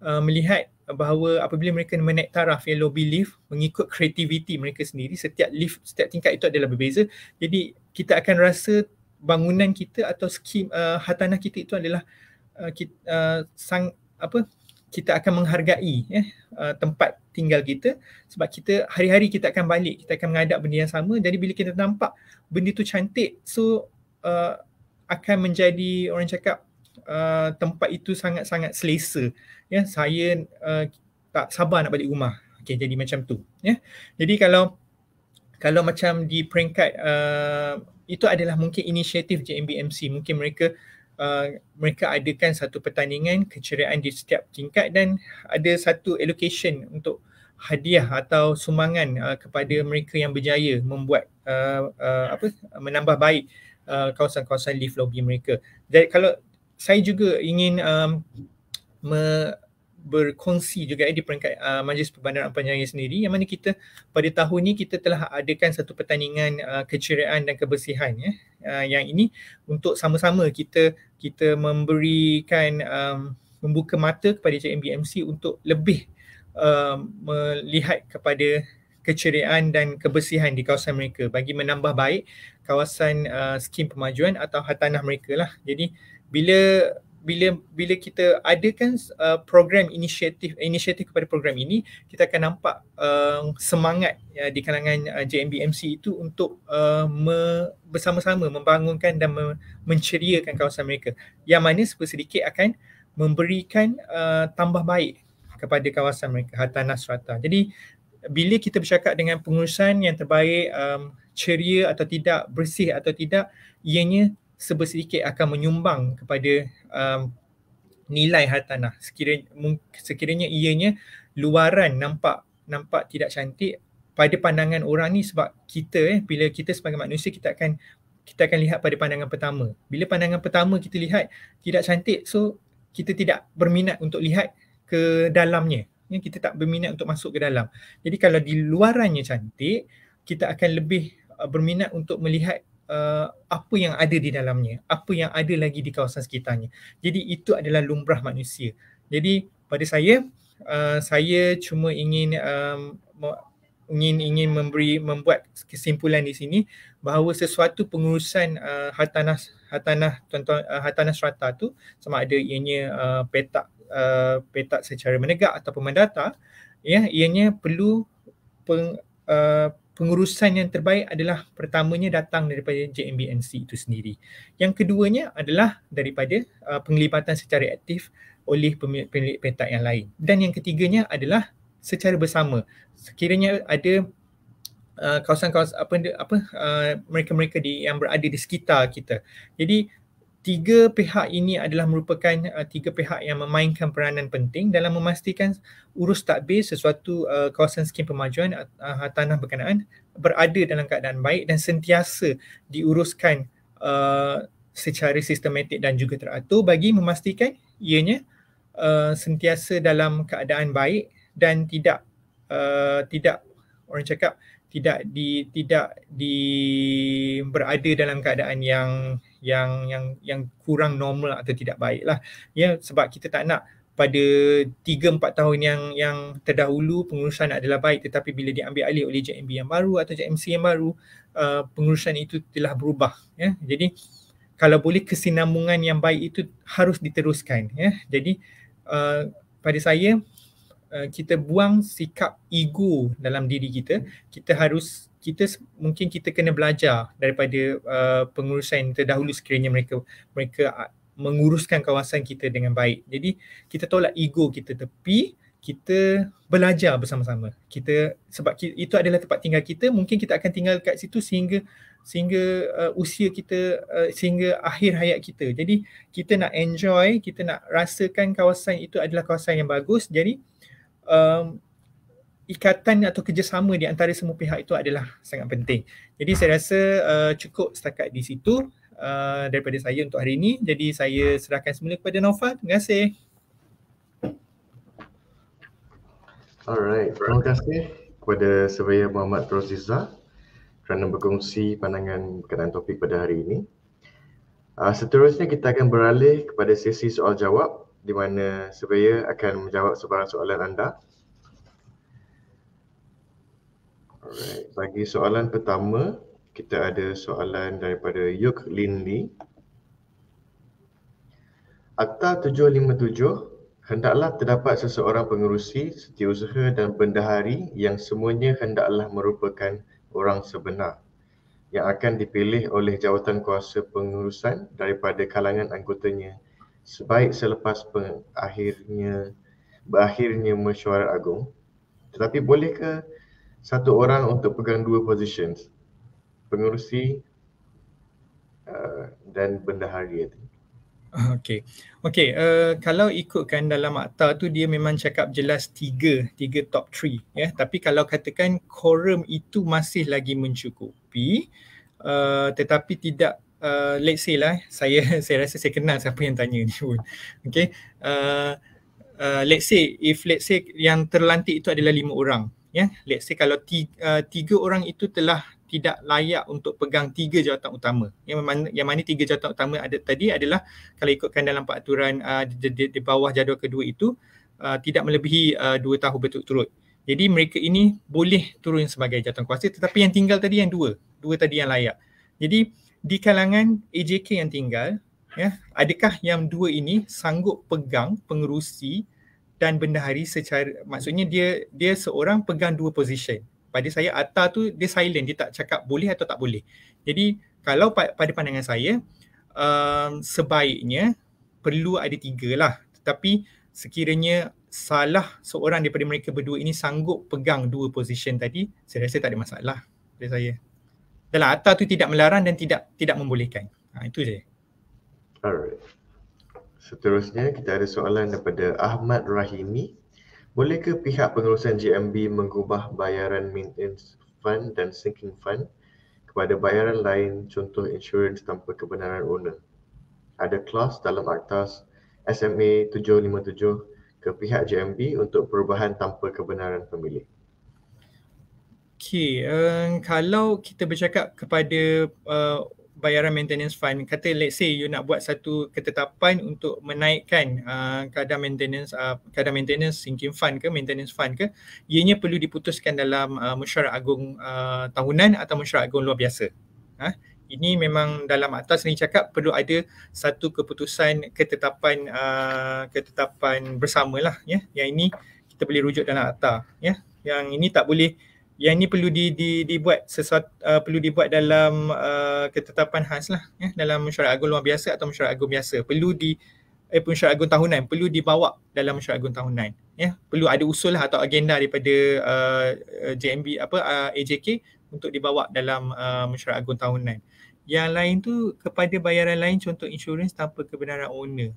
uh, melihat bahawa apabila mereka menaik taraf yang low belief, mengikut kreativiti mereka sendiri, setiap lift, setiap tingkat itu adalah berbeza. Jadi kita akan rasa bangunan kita atau skim uh, hartanah kita itu adalah uh, Uh, kita uh, sang apa kita akan menghargai eh, uh, tempat tinggal kita sebab kita hari-hari kita akan balik kita akan mengadap benda yang sama jadi bila kita nampak benda tu cantik so uh, akan menjadi orang cakap uh, tempat itu sangat-sangat selesa ya saya uh, tak sabar nak balik rumah okey jadi macam tu ya jadi kalau kalau macam di peringkat uh, itu adalah mungkin inisiatif JMBMC mungkin mereka uh, uh, mereka adakan satu pertandingan keceriaan di setiap tingkat dan ada satu allocation untuk hadiah atau sumangan uh, kepada mereka yang berjaya membuat uh, uh, apa menambah baik uh, kawasan-kawasan lift lobby mereka. Jadi kalau saya juga ingin um, me, berkongsi juga eh, di peringkat uh, Majlis Perbandaran Penyayang sendiri yang mana kita pada tahun ini kita telah adakan satu pertandingan uh, keceriaan dan kebersihan ya. Eh. Uh, yang ini untuk sama-sama kita kita memberikan um, membuka mata kepada CMBMC untuk lebih um, melihat kepada keceriaan dan kebersihan di kawasan mereka bagi menambah baik kawasan uh, skim pemajuan atau hartanah mereka lah. Jadi bila bila bila kita adakan uh, program inisiatif inisiatif kepada program ini kita akan nampak uh, semangat uh, di kalangan uh, JMBMC itu untuk uh, me, bersama-sama membangunkan dan me, menceriakan kawasan mereka yang mana sebesar sedikit akan memberikan uh, tambah baik kepada kawasan mereka hartanah strata jadi bila kita bercakap dengan pengurusan yang terbaik um, ceria atau tidak bersih atau tidak ianya sebersedikit akan menyumbang kepada um, nilai hartanah sekiranya sekiranya ianya luaran nampak nampak tidak cantik pada pandangan orang ni sebab kita eh bila kita sebagai manusia kita akan kita akan lihat pada pandangan pertama bila pandangan pertama kita lihat tidak cantik so kita tidak berminat untuk lihat ke dalamnya ya kita tak berminat untuk masuk ke dalam jadi kalau di luarannya cantik kita akan lebih uh, berminat untuk melihat Uh, apa yang ada di dalamnya, apa yang ada lagi di kawasan sekitarnya. Jadi itu adalah lumrah manusia. Jadi pada saya uh, saya cuma ingin um, ingin ingin memberi membuat kesimpulan di sini bahawa sesuatu pengurusan uh, hartanah hartanah tuan-tuan uh, hartanah strata tu sama ada ianya uh, petak uh, petak secara menegak ataupun mendata ya ianya perlu peng, uh, pengurusan yang terbaik adalah pertamanya datang daripada JMBNC itu sendiri. Yang keduanya adalah daripada uh, penglibatan secara aktif oleh pemilik-pemilik petak yang lain. Dan yang ketiganya adalah secara bersama. Sekiranya ada uh, kawasan-kawasan apa apa uh, mereka-mereka di yang berada di sekitar kita. Jadi tiga pihak ini adalah merupakan uh, tiga pihak yang memainkan peranan penting dalam memastikan urus takbir sesuatu uh, kawasan skim pemajuan uh, uh, tanah berkenaan berada dalam keadaan baik dan sentiasa diuruskan uh, secara sistematik dan juga teratur bagi memastikan ianya uh, sentiasa dalam keadaan baik dan tidak uh, tidak orang cakap tidak di tidak di berada dalam keadaan yang yang yang yang kurang normal atau tidak baik lah. Ya sebab kita tak nak pada tiga empat tahun yang yang terdahulu pengurusan adalah baik tetapi bila diambil alih oleh JMB yang baru atau JMC yang baru uh, pengurusan itu telah berubah ya jadi kalau boleh kesinambungan yang baik itu harus diteruskan ya jadi uh, pada saya Uh, kita buang sikap ego dalam diri kita kita harus kita mungkin kita kena belajar daripada uh, pengurusan terdahulu sekiranya mereka mereka uh, menguruskan kawasan kita dengan baik jadi kita tolak ego kita tepi kita belajar bersama-sama kita sebab kita, itu adalah tempat tinggal kita mungkin kita akan tinggal kat situ sehingga sehingga uh, usia kita uh, sehingga akhir hayat kita jadi kita nak enjoy kita nak rasakan kawasan itu adalah kawasan yang bagus jadi um, ikatan atau kerjasama di antara semua pihak itu adalah sangat penting. Jadi saya rasa uh, cukup setakat di situ uh, daripada saya untuk hari ini. Jadi saya serahkan semula kepada Nova. Terima kasih. Alright, terima kasih kepada Surveyor Muhammad Roziza kerana berkongsi pandangan berkenaan topik pada hari ini. Uh, seterusnya kita akan beralih kepada sesi soal jawab di mana supaya akan menjawab sebarang soalan anda. Alright, bagi soalan pertama, kita ada soalan daripada Yuk Lin Lee. Akta 757 hendaklah terdapat seseorang pengerusi, setiausaha dan bendahari yang semuanya hendaklah merupakan orang sebenar yang akan dipilih oleh jawatan kuasa pengurusan daripada kalangan anggotanya sebaik selepas akhirnya berakhirnya mesyuarat agung tetapi boleh ke satu orang untuk pegang dua positions pengerusi uh, dan bendahari? tu okay. Okey, uh, kalau ikutkan dalam akta tu dia memang cakap jelas tiga, tiga top three. ya. Yeah? Tapi kalau katakan quorum itu masih lagi mencukupi uh, tetapi tidak uh, let's say lah eh, saya saya rasa saya kenal siapa yang tanya ni pun okay uh, uh, let's say if let's say yang terlantik itu adalah lima orang ya yeah? let's say kalau tiga, uh, tiga orang itu telah tidak layak untuk pegang tiga jawatan utama yang mana, yang mana tiga jawatan utama ada tadi adalah kalau ikutkan dalam peraturan uh, di, di, di bawah jadual kedua itu uh, tidak melebihi uh, dua tahun berturut-turut jadi mereka ini boleh turun sebagai jawatan kuasa tetapi yang tinggal tadi yang dua dua tadi yang layak jadi di kalangan AJK yang tinggal ya adakah yang dua ini sanggup pegang pengerusi dan bendahari secara maksudnya dia dia seorang pegang dua posisi? pada saya Atta tu dia silent dia tak cakap boleh atau tak boleh jadi kalau pa- pada pandangan saya um, sebaiknya perlu ada tiga lah tetapi sekiranya salah seorang daripada mereka berdua ini sanggup pegang dua posisi tadi saya rasa tak ada masalah Pada saya dalam akta tu tidak melarang dan tidak tidak membolehkan. Ha, itu saja. Alright. Seterusnya kita ada soalan daripada Ahmad Rahimi. Bolehkah pihak pengurusan GMB mengubah bayaran maintenance fund dan sinking fund kepada bayaran lain contoh insurans tanpa kebenaran owner? Ada clause dalam akta SMA 757 ke pihak GMB untuk perubahan tanpa kebenaran pemilik. Okay, um, kalau kita bercakap kepada uh, bayaran maintenance fund, kata let's say you nak buat satu ketetapan untuk menaikkan uh, kadar maintenance uh, kadar maintenance sinking fund ke maintenance fund ke, ianya perlu diputuskan dalam uh, mesyuarat agung uh, tahunan atau mesyuarat agung luar biasa. Huh? Ha? Ini memang dalam atas ni cakap perlu ada satu keputusan ketetapan uh, ketetapan bersamalah ya. Yeah? Yang ini kita boleh rujuk dalam akta ya. Yeah? Yang ini tak boleh yang ini perlu di, di, dibuat sesuatu uh, perlu dibuat dalam uh, ketetapan khas lah ya, dalam mesyuarat agung luar biasa atau mesyuarat agung biasa perlu di eh mesyuarat agung tahunan perlu dibawa dalam mesyuarat agung tahunan ya perlu ada usul lah atau agenda daripada uh, uh JMB apa uh, AJK untuk dibawa dalam uh, mesyuarat agung tahunan yang lain tu kepada bayaran lain contoh insurans tanpa kebenaran owner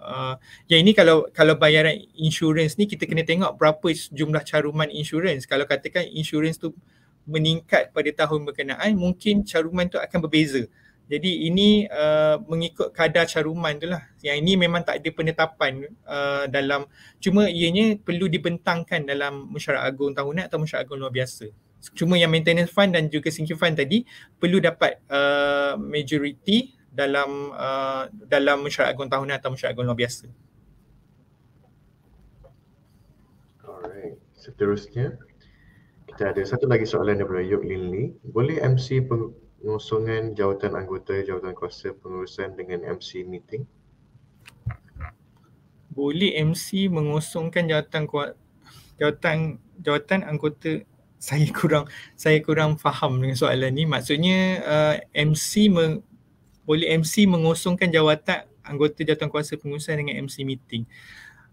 Ah, yang ini kalau kalau bayaran insurans ni kita kena tengok berapa jumlah caruman insurans. Kalau katakan insurans tu meningkat pada tahun berkenaan, mungkin caruman tu akan berbeza. Jadi ini uh, mengikut kadar caruman tu lah. Yang ini memang tak ada penetapan uh, dalam cuma ianya perlu dibentangkan dalam mesyuarat agung tahunan atau mesyuarat agung luar biasa. Cuma yang maintenance fund dan juga sinking fund tadi perlu dapat uh, majority dalam uh, dalam mesyuarat agung tahunan atau mesyuarat agung luar biasa. Alright. Seterusnya, kita ada satu lagi soalan daripada Yuk Lin Li. Boleh MC pengusungan jawatan anggota jawatan kuasa pengurusan dengan MC meeting? Boleh MC mengusungkan jawatan jawatan jawatan anggota saya kurang saya kurang faham dengan soalan ni maksudnya uh, MC boleh MC mengosongkan jawatan anggota kuasa pengurusan dengan MC meeting.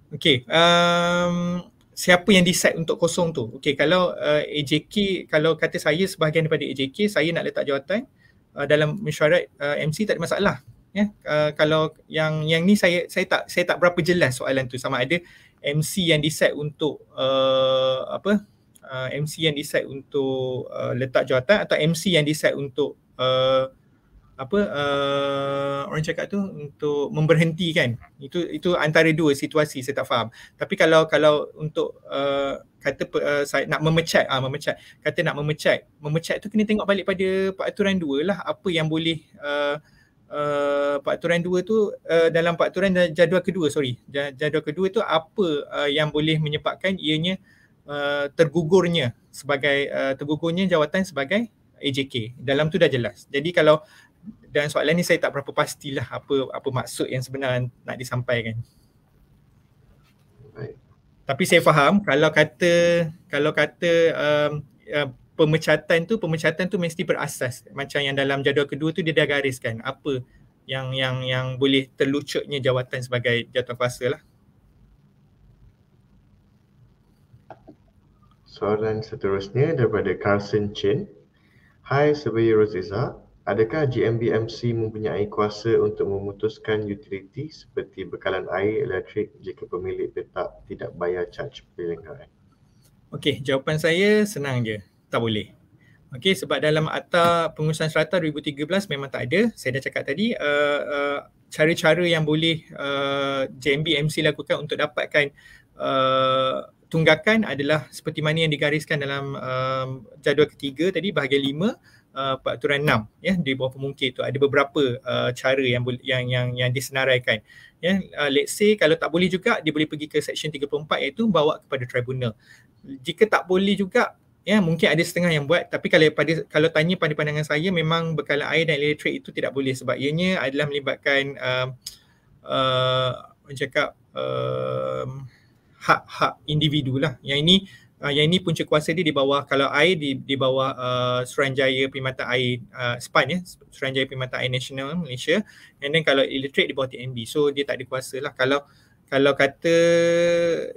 Okey, um, siapa yang decide untuk kosong tu? Okey, kalau uh, AJK, kalau kata saya sebahagian daripada AJK, saya nak letak jawatan uh, dalam mesyuarat uh, MC tak ada masalah. Ya, yeah? uh, kalau yang yang ni saya saya tak saya tak berapa jelas soalan tu sama ada MC yang decide untuk uh, apa? Uh, MC yang decide untuk uh, letak jawatan atau MC yang decide untuk uh, apa uh, orang cakap tu untuk memberhentikan itu itu antara dua situasi saya tak faham tapi kalau kalau untuk uh, kata uh, saya nak memecat ah uh, memecat kata nak memecat memecat tu kena tengok balik pada peraturan dua lah apa yang boleh uh, uh, peraturan dua tu uh, dalam peraturan jadual kedua sorry jadual kedua tu apa uh, yang boleh menyebabkan ianya uh, tergugurnya sebagai uh, tergugurnya jawatan sebagai AJK dalam tu dah jelas. Jadi kalau dan soalan ni saya tak berapa pastilah apa apa maksud yang sebenarnya nak disampaikan. Tapi saya faham kalau kata kalau kata um, uh, pemecatan tu pemecatan tu mesti berasas macam yang dalam jadual kedua tu dia dah gariskan apa yang yang yang boleh terlucuknya jawatan sebagai jawatankuasa lah. Soalan seterusnya daripada Carson Chin. Hai sebaya Rosizah, Adakah GMBMC mempunyai kuasa untuk memutuskan utiliti seperti bekalan air elektrik jika pemilik petak tidak bayar charge pelanggaran? Okey, jawapan saya senang je. Tak boleh. Okey, sebab dalam Akta Pengurusan Serata 2013 memang tak ada. Saya dah cakap tadi, uh, uh, yang boleh JMBMC eh, uh, lakukan untuk dapatkan uh, tunggakan adalah seperti mana yang digariskan dalam uh, jadual ketiga tadi bahagian lima Uh, peraturan 6 ya yeah, di bawah pemungkit tu ada beberapa uh, cara yang yang yang yang disenaraikan ya yeah, uh, let's say kalau tak boleh juga dia boleh pergi ke section 34 iaitu bawa kepada tribunal jika tak boleh juga ya yeah, mungkin ada setengah yang buat tapi kalau pada kalau tanya pada pandangan saya memang bekalan air dan elektrik itu tidak boleh sebab ianya adalah melibatkan um, uh, uh, cakap um, hak-hak individu lah yang ini uh, yang ini punca kuasa dia di bawah kalau air di di bawah uh, Suruhanjaya Perimata Air uh, SPAN ya Suruhanjaya Perimata Air Nasional Malaysia and then kalau electric di bawah TNB so dia tak ada kuasa lah kalau kalau kata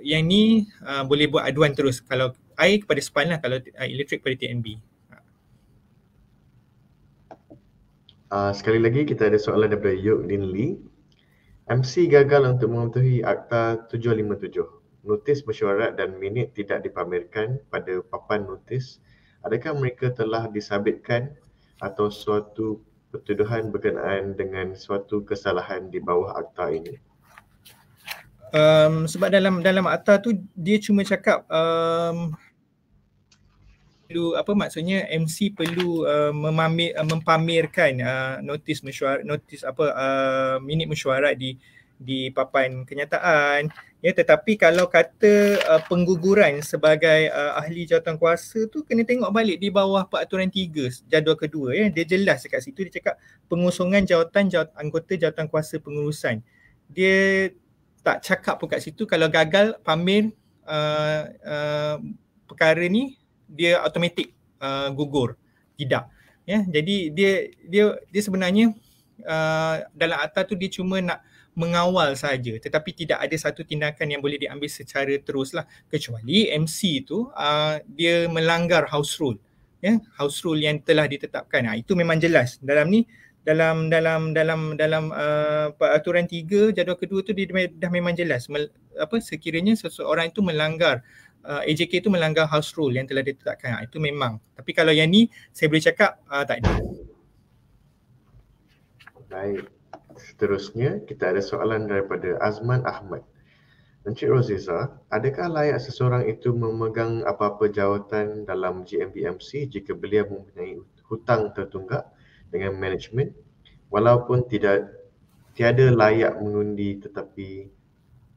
yang ni uh, boleh buat aduan terus kalau air kepada SPAN lah kalau uh, electric kepada TNB Uh, ah, sekali lagi kita ada soalan daripada Yoke Din Lee. MC gagal untuk mematuhi Akta 757 notis mesyuarat dan minit tidak dipamerkan pada papan notis, adakah mereka telah disabitkan atau suatu pertuduhan berkenaan dengan suatu kesalahan di bawah akta ini? Um, sebab dalam dalam akta tu dia cuma cakap um, perlu apa maksudnya MC perlu uh, memamir, uh, mempamerkan uh, notis mesyuarat notis apa uh, minit mesyuarat di di papan kenyataan ya tetapi kalau kata uh, pengguguran sebagai uh, ahli jawatan kuasa tu kena tengok balik di bawah peraturan tiga jadual kedua ya dia jelas dekat situ dia cakap pengusungan jawatan jawat, anggota jawatan kuasa pengurusan dia tak cakap pun kat situ kalau gagal pamir uh, uh, perkara ni dia automatik uh, gugur tidak ya jadi dia dia dia sebenarnya uh, dalam akta tu dia cuma nak mengawal saja tetapi tidak ada satu tindakan yang boleh diambil secara teruslah kecuali MC itu uh, ah, dia melanggar house rule ya house rule yang telah ditetapkan Nah, itu memang jelas dalam ni dalam dalam dalam dalam uh, aturan Tiga jadual kedua tu dia dah memang jelas Mel, apa sekiranya seseorang itu melanggar uh, ah, AJK itu melanggar house rule yang telah ditetapkan ha, itu memang tapi kalau yang ni saya boleh cakap uh, tak ada baik Seterusnya, kita ada soalan daripada Azman Ahmad. Encik Roziza, adakah layak seseorang itu memegang apa-apa jawatan dalam GMBMC jika beliau mempunyai hutang tertunggak dengan management walaupun tidak tiada layak mengundi tetapi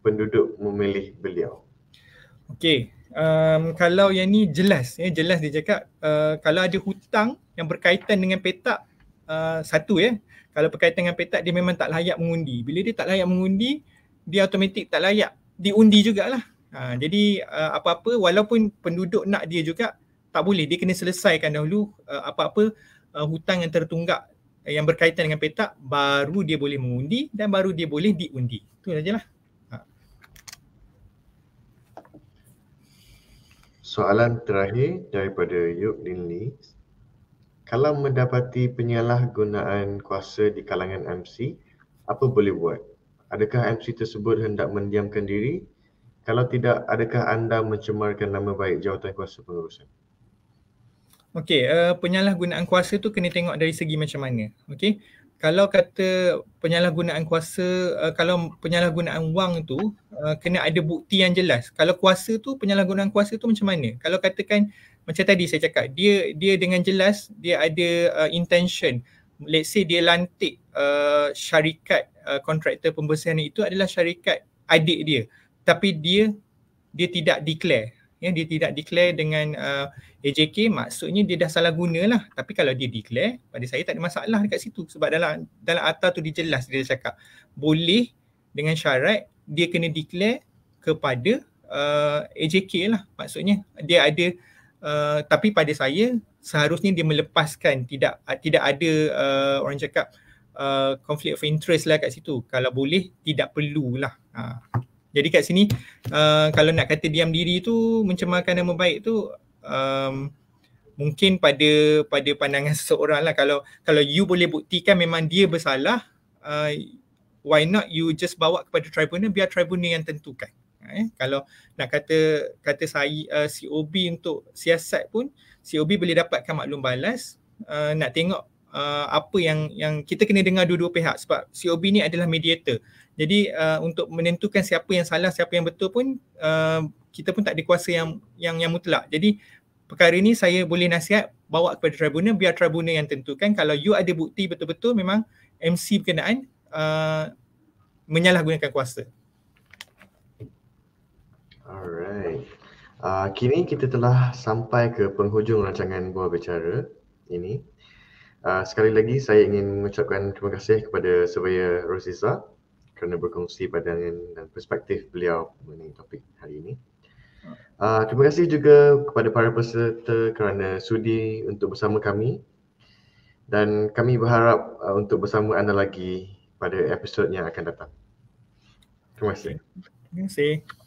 penduduk memilih beliau? Okey, um, kalau yang ni jelas, ya, jelas dia cakap uh, kalau ada hutang yang berkaitan dengan petak uh, satu ya, kalau berkaitan dengan petak dia memang tak layak mengundi. Bila dia tak layak mengundi, dia automatik tak layak diundi jugalah. Ha, jadi uh, apa-apa walaupun penduduk nak dia juga tak boleh dia kena selesaikan dahulu uh, apa-apa uh, hutang yang tertunggak uh, yang berkaitan dengan petak baru dia boleh mengundi dan baru dia boleh diundi. Itu sajalah. Ha. Soalan terakhir daripada Yuk Lin Lee kalau mendapati penyalahgunaan kuasa di kalangan MC, apa boleh buat? Adakah MC tersebut hendak mendiamkan diri? Kalau tidak, adakah anda mencemarkan nama baik jawatan kuasa pengurusan? Okey, uh, penyalahgunaan kuasa tu kena tengok dari segi macam mana. Okey. Kalau kata penyalahgunaan kuasa, uh, kalau penyalahgunaan wang tu uh, kena ada bukti yang jelas. Kalau kuasa tu penyalahgunaan kuasa tu macam mana? Kalau katakan macam tadi saya cakap dia dia dengan jelas dia ada uh, intention let's say dia lantik uh, syarikat uh, kontraktor uh, pembersihan itu adalah syarikat adik dia tapi dia dia tidak declare ya dia tidak declare dengan uh, AJK maksudnya dia dah salah gunalah tapi kalau dia declare pada saya tak ada masalah dekat situ sebab dalam dalam akta tu dia jelas dia cakap boleh dengan syarat dia kena declare kepada uh, AJK lah maksudnya dia ada Eh, tapi pada saya seharusnya dia melepaskan tidak tidak ada uh, orang cakap konflik eh, uh, of interest lah kat situ kalau boleh tidak perlulah uh. jadi kat sini uh, kalau nak kata diam diri tu mencemarkan nama baik tu um, mungkin pada pada pandangan seseorang lah kalau kalau you boleh buktikan memang dia bersalah uh, why not you just bawa kepada tribunal biar tribunal yang tentukan eh kalau nak kata kata saya uh, eh, COB untuk siasat pun COB boleh dapatkan maklum balas uh, nak tengok uh, apa yang yang kita kena dengar dua-dua pihak sebab COB ni adalah mediator jadi uh, untuk menentukan siapa yang salah siapa yang betul pun uh, kita pun tak ada kuasa yang yang yang mutlak jadi perkara ini saya boleh nasihat bawa kepada tribunal biar tribunal yang tentukan kalau you ada bukti betul-betul memang MC berkenaan uh, menyalahgunakan kuasa Alright. Uh, kini kita telah sampai ke penghujung rancangan Buah Bicara ini. Uh, sekali lagi saya ingin mengucapkan terima kasih kepada Surveyor Rosisa kerana berkongsi pandangan dan perspektif beliau mengenai topik hari ini. Uh, terima kasih juga kepada para peserta kerana sudi untuk bersama kami dan kami berharap uh, untuk bersama anda lagi pada episod yang akan datang. Terima kasih. Terima kasih.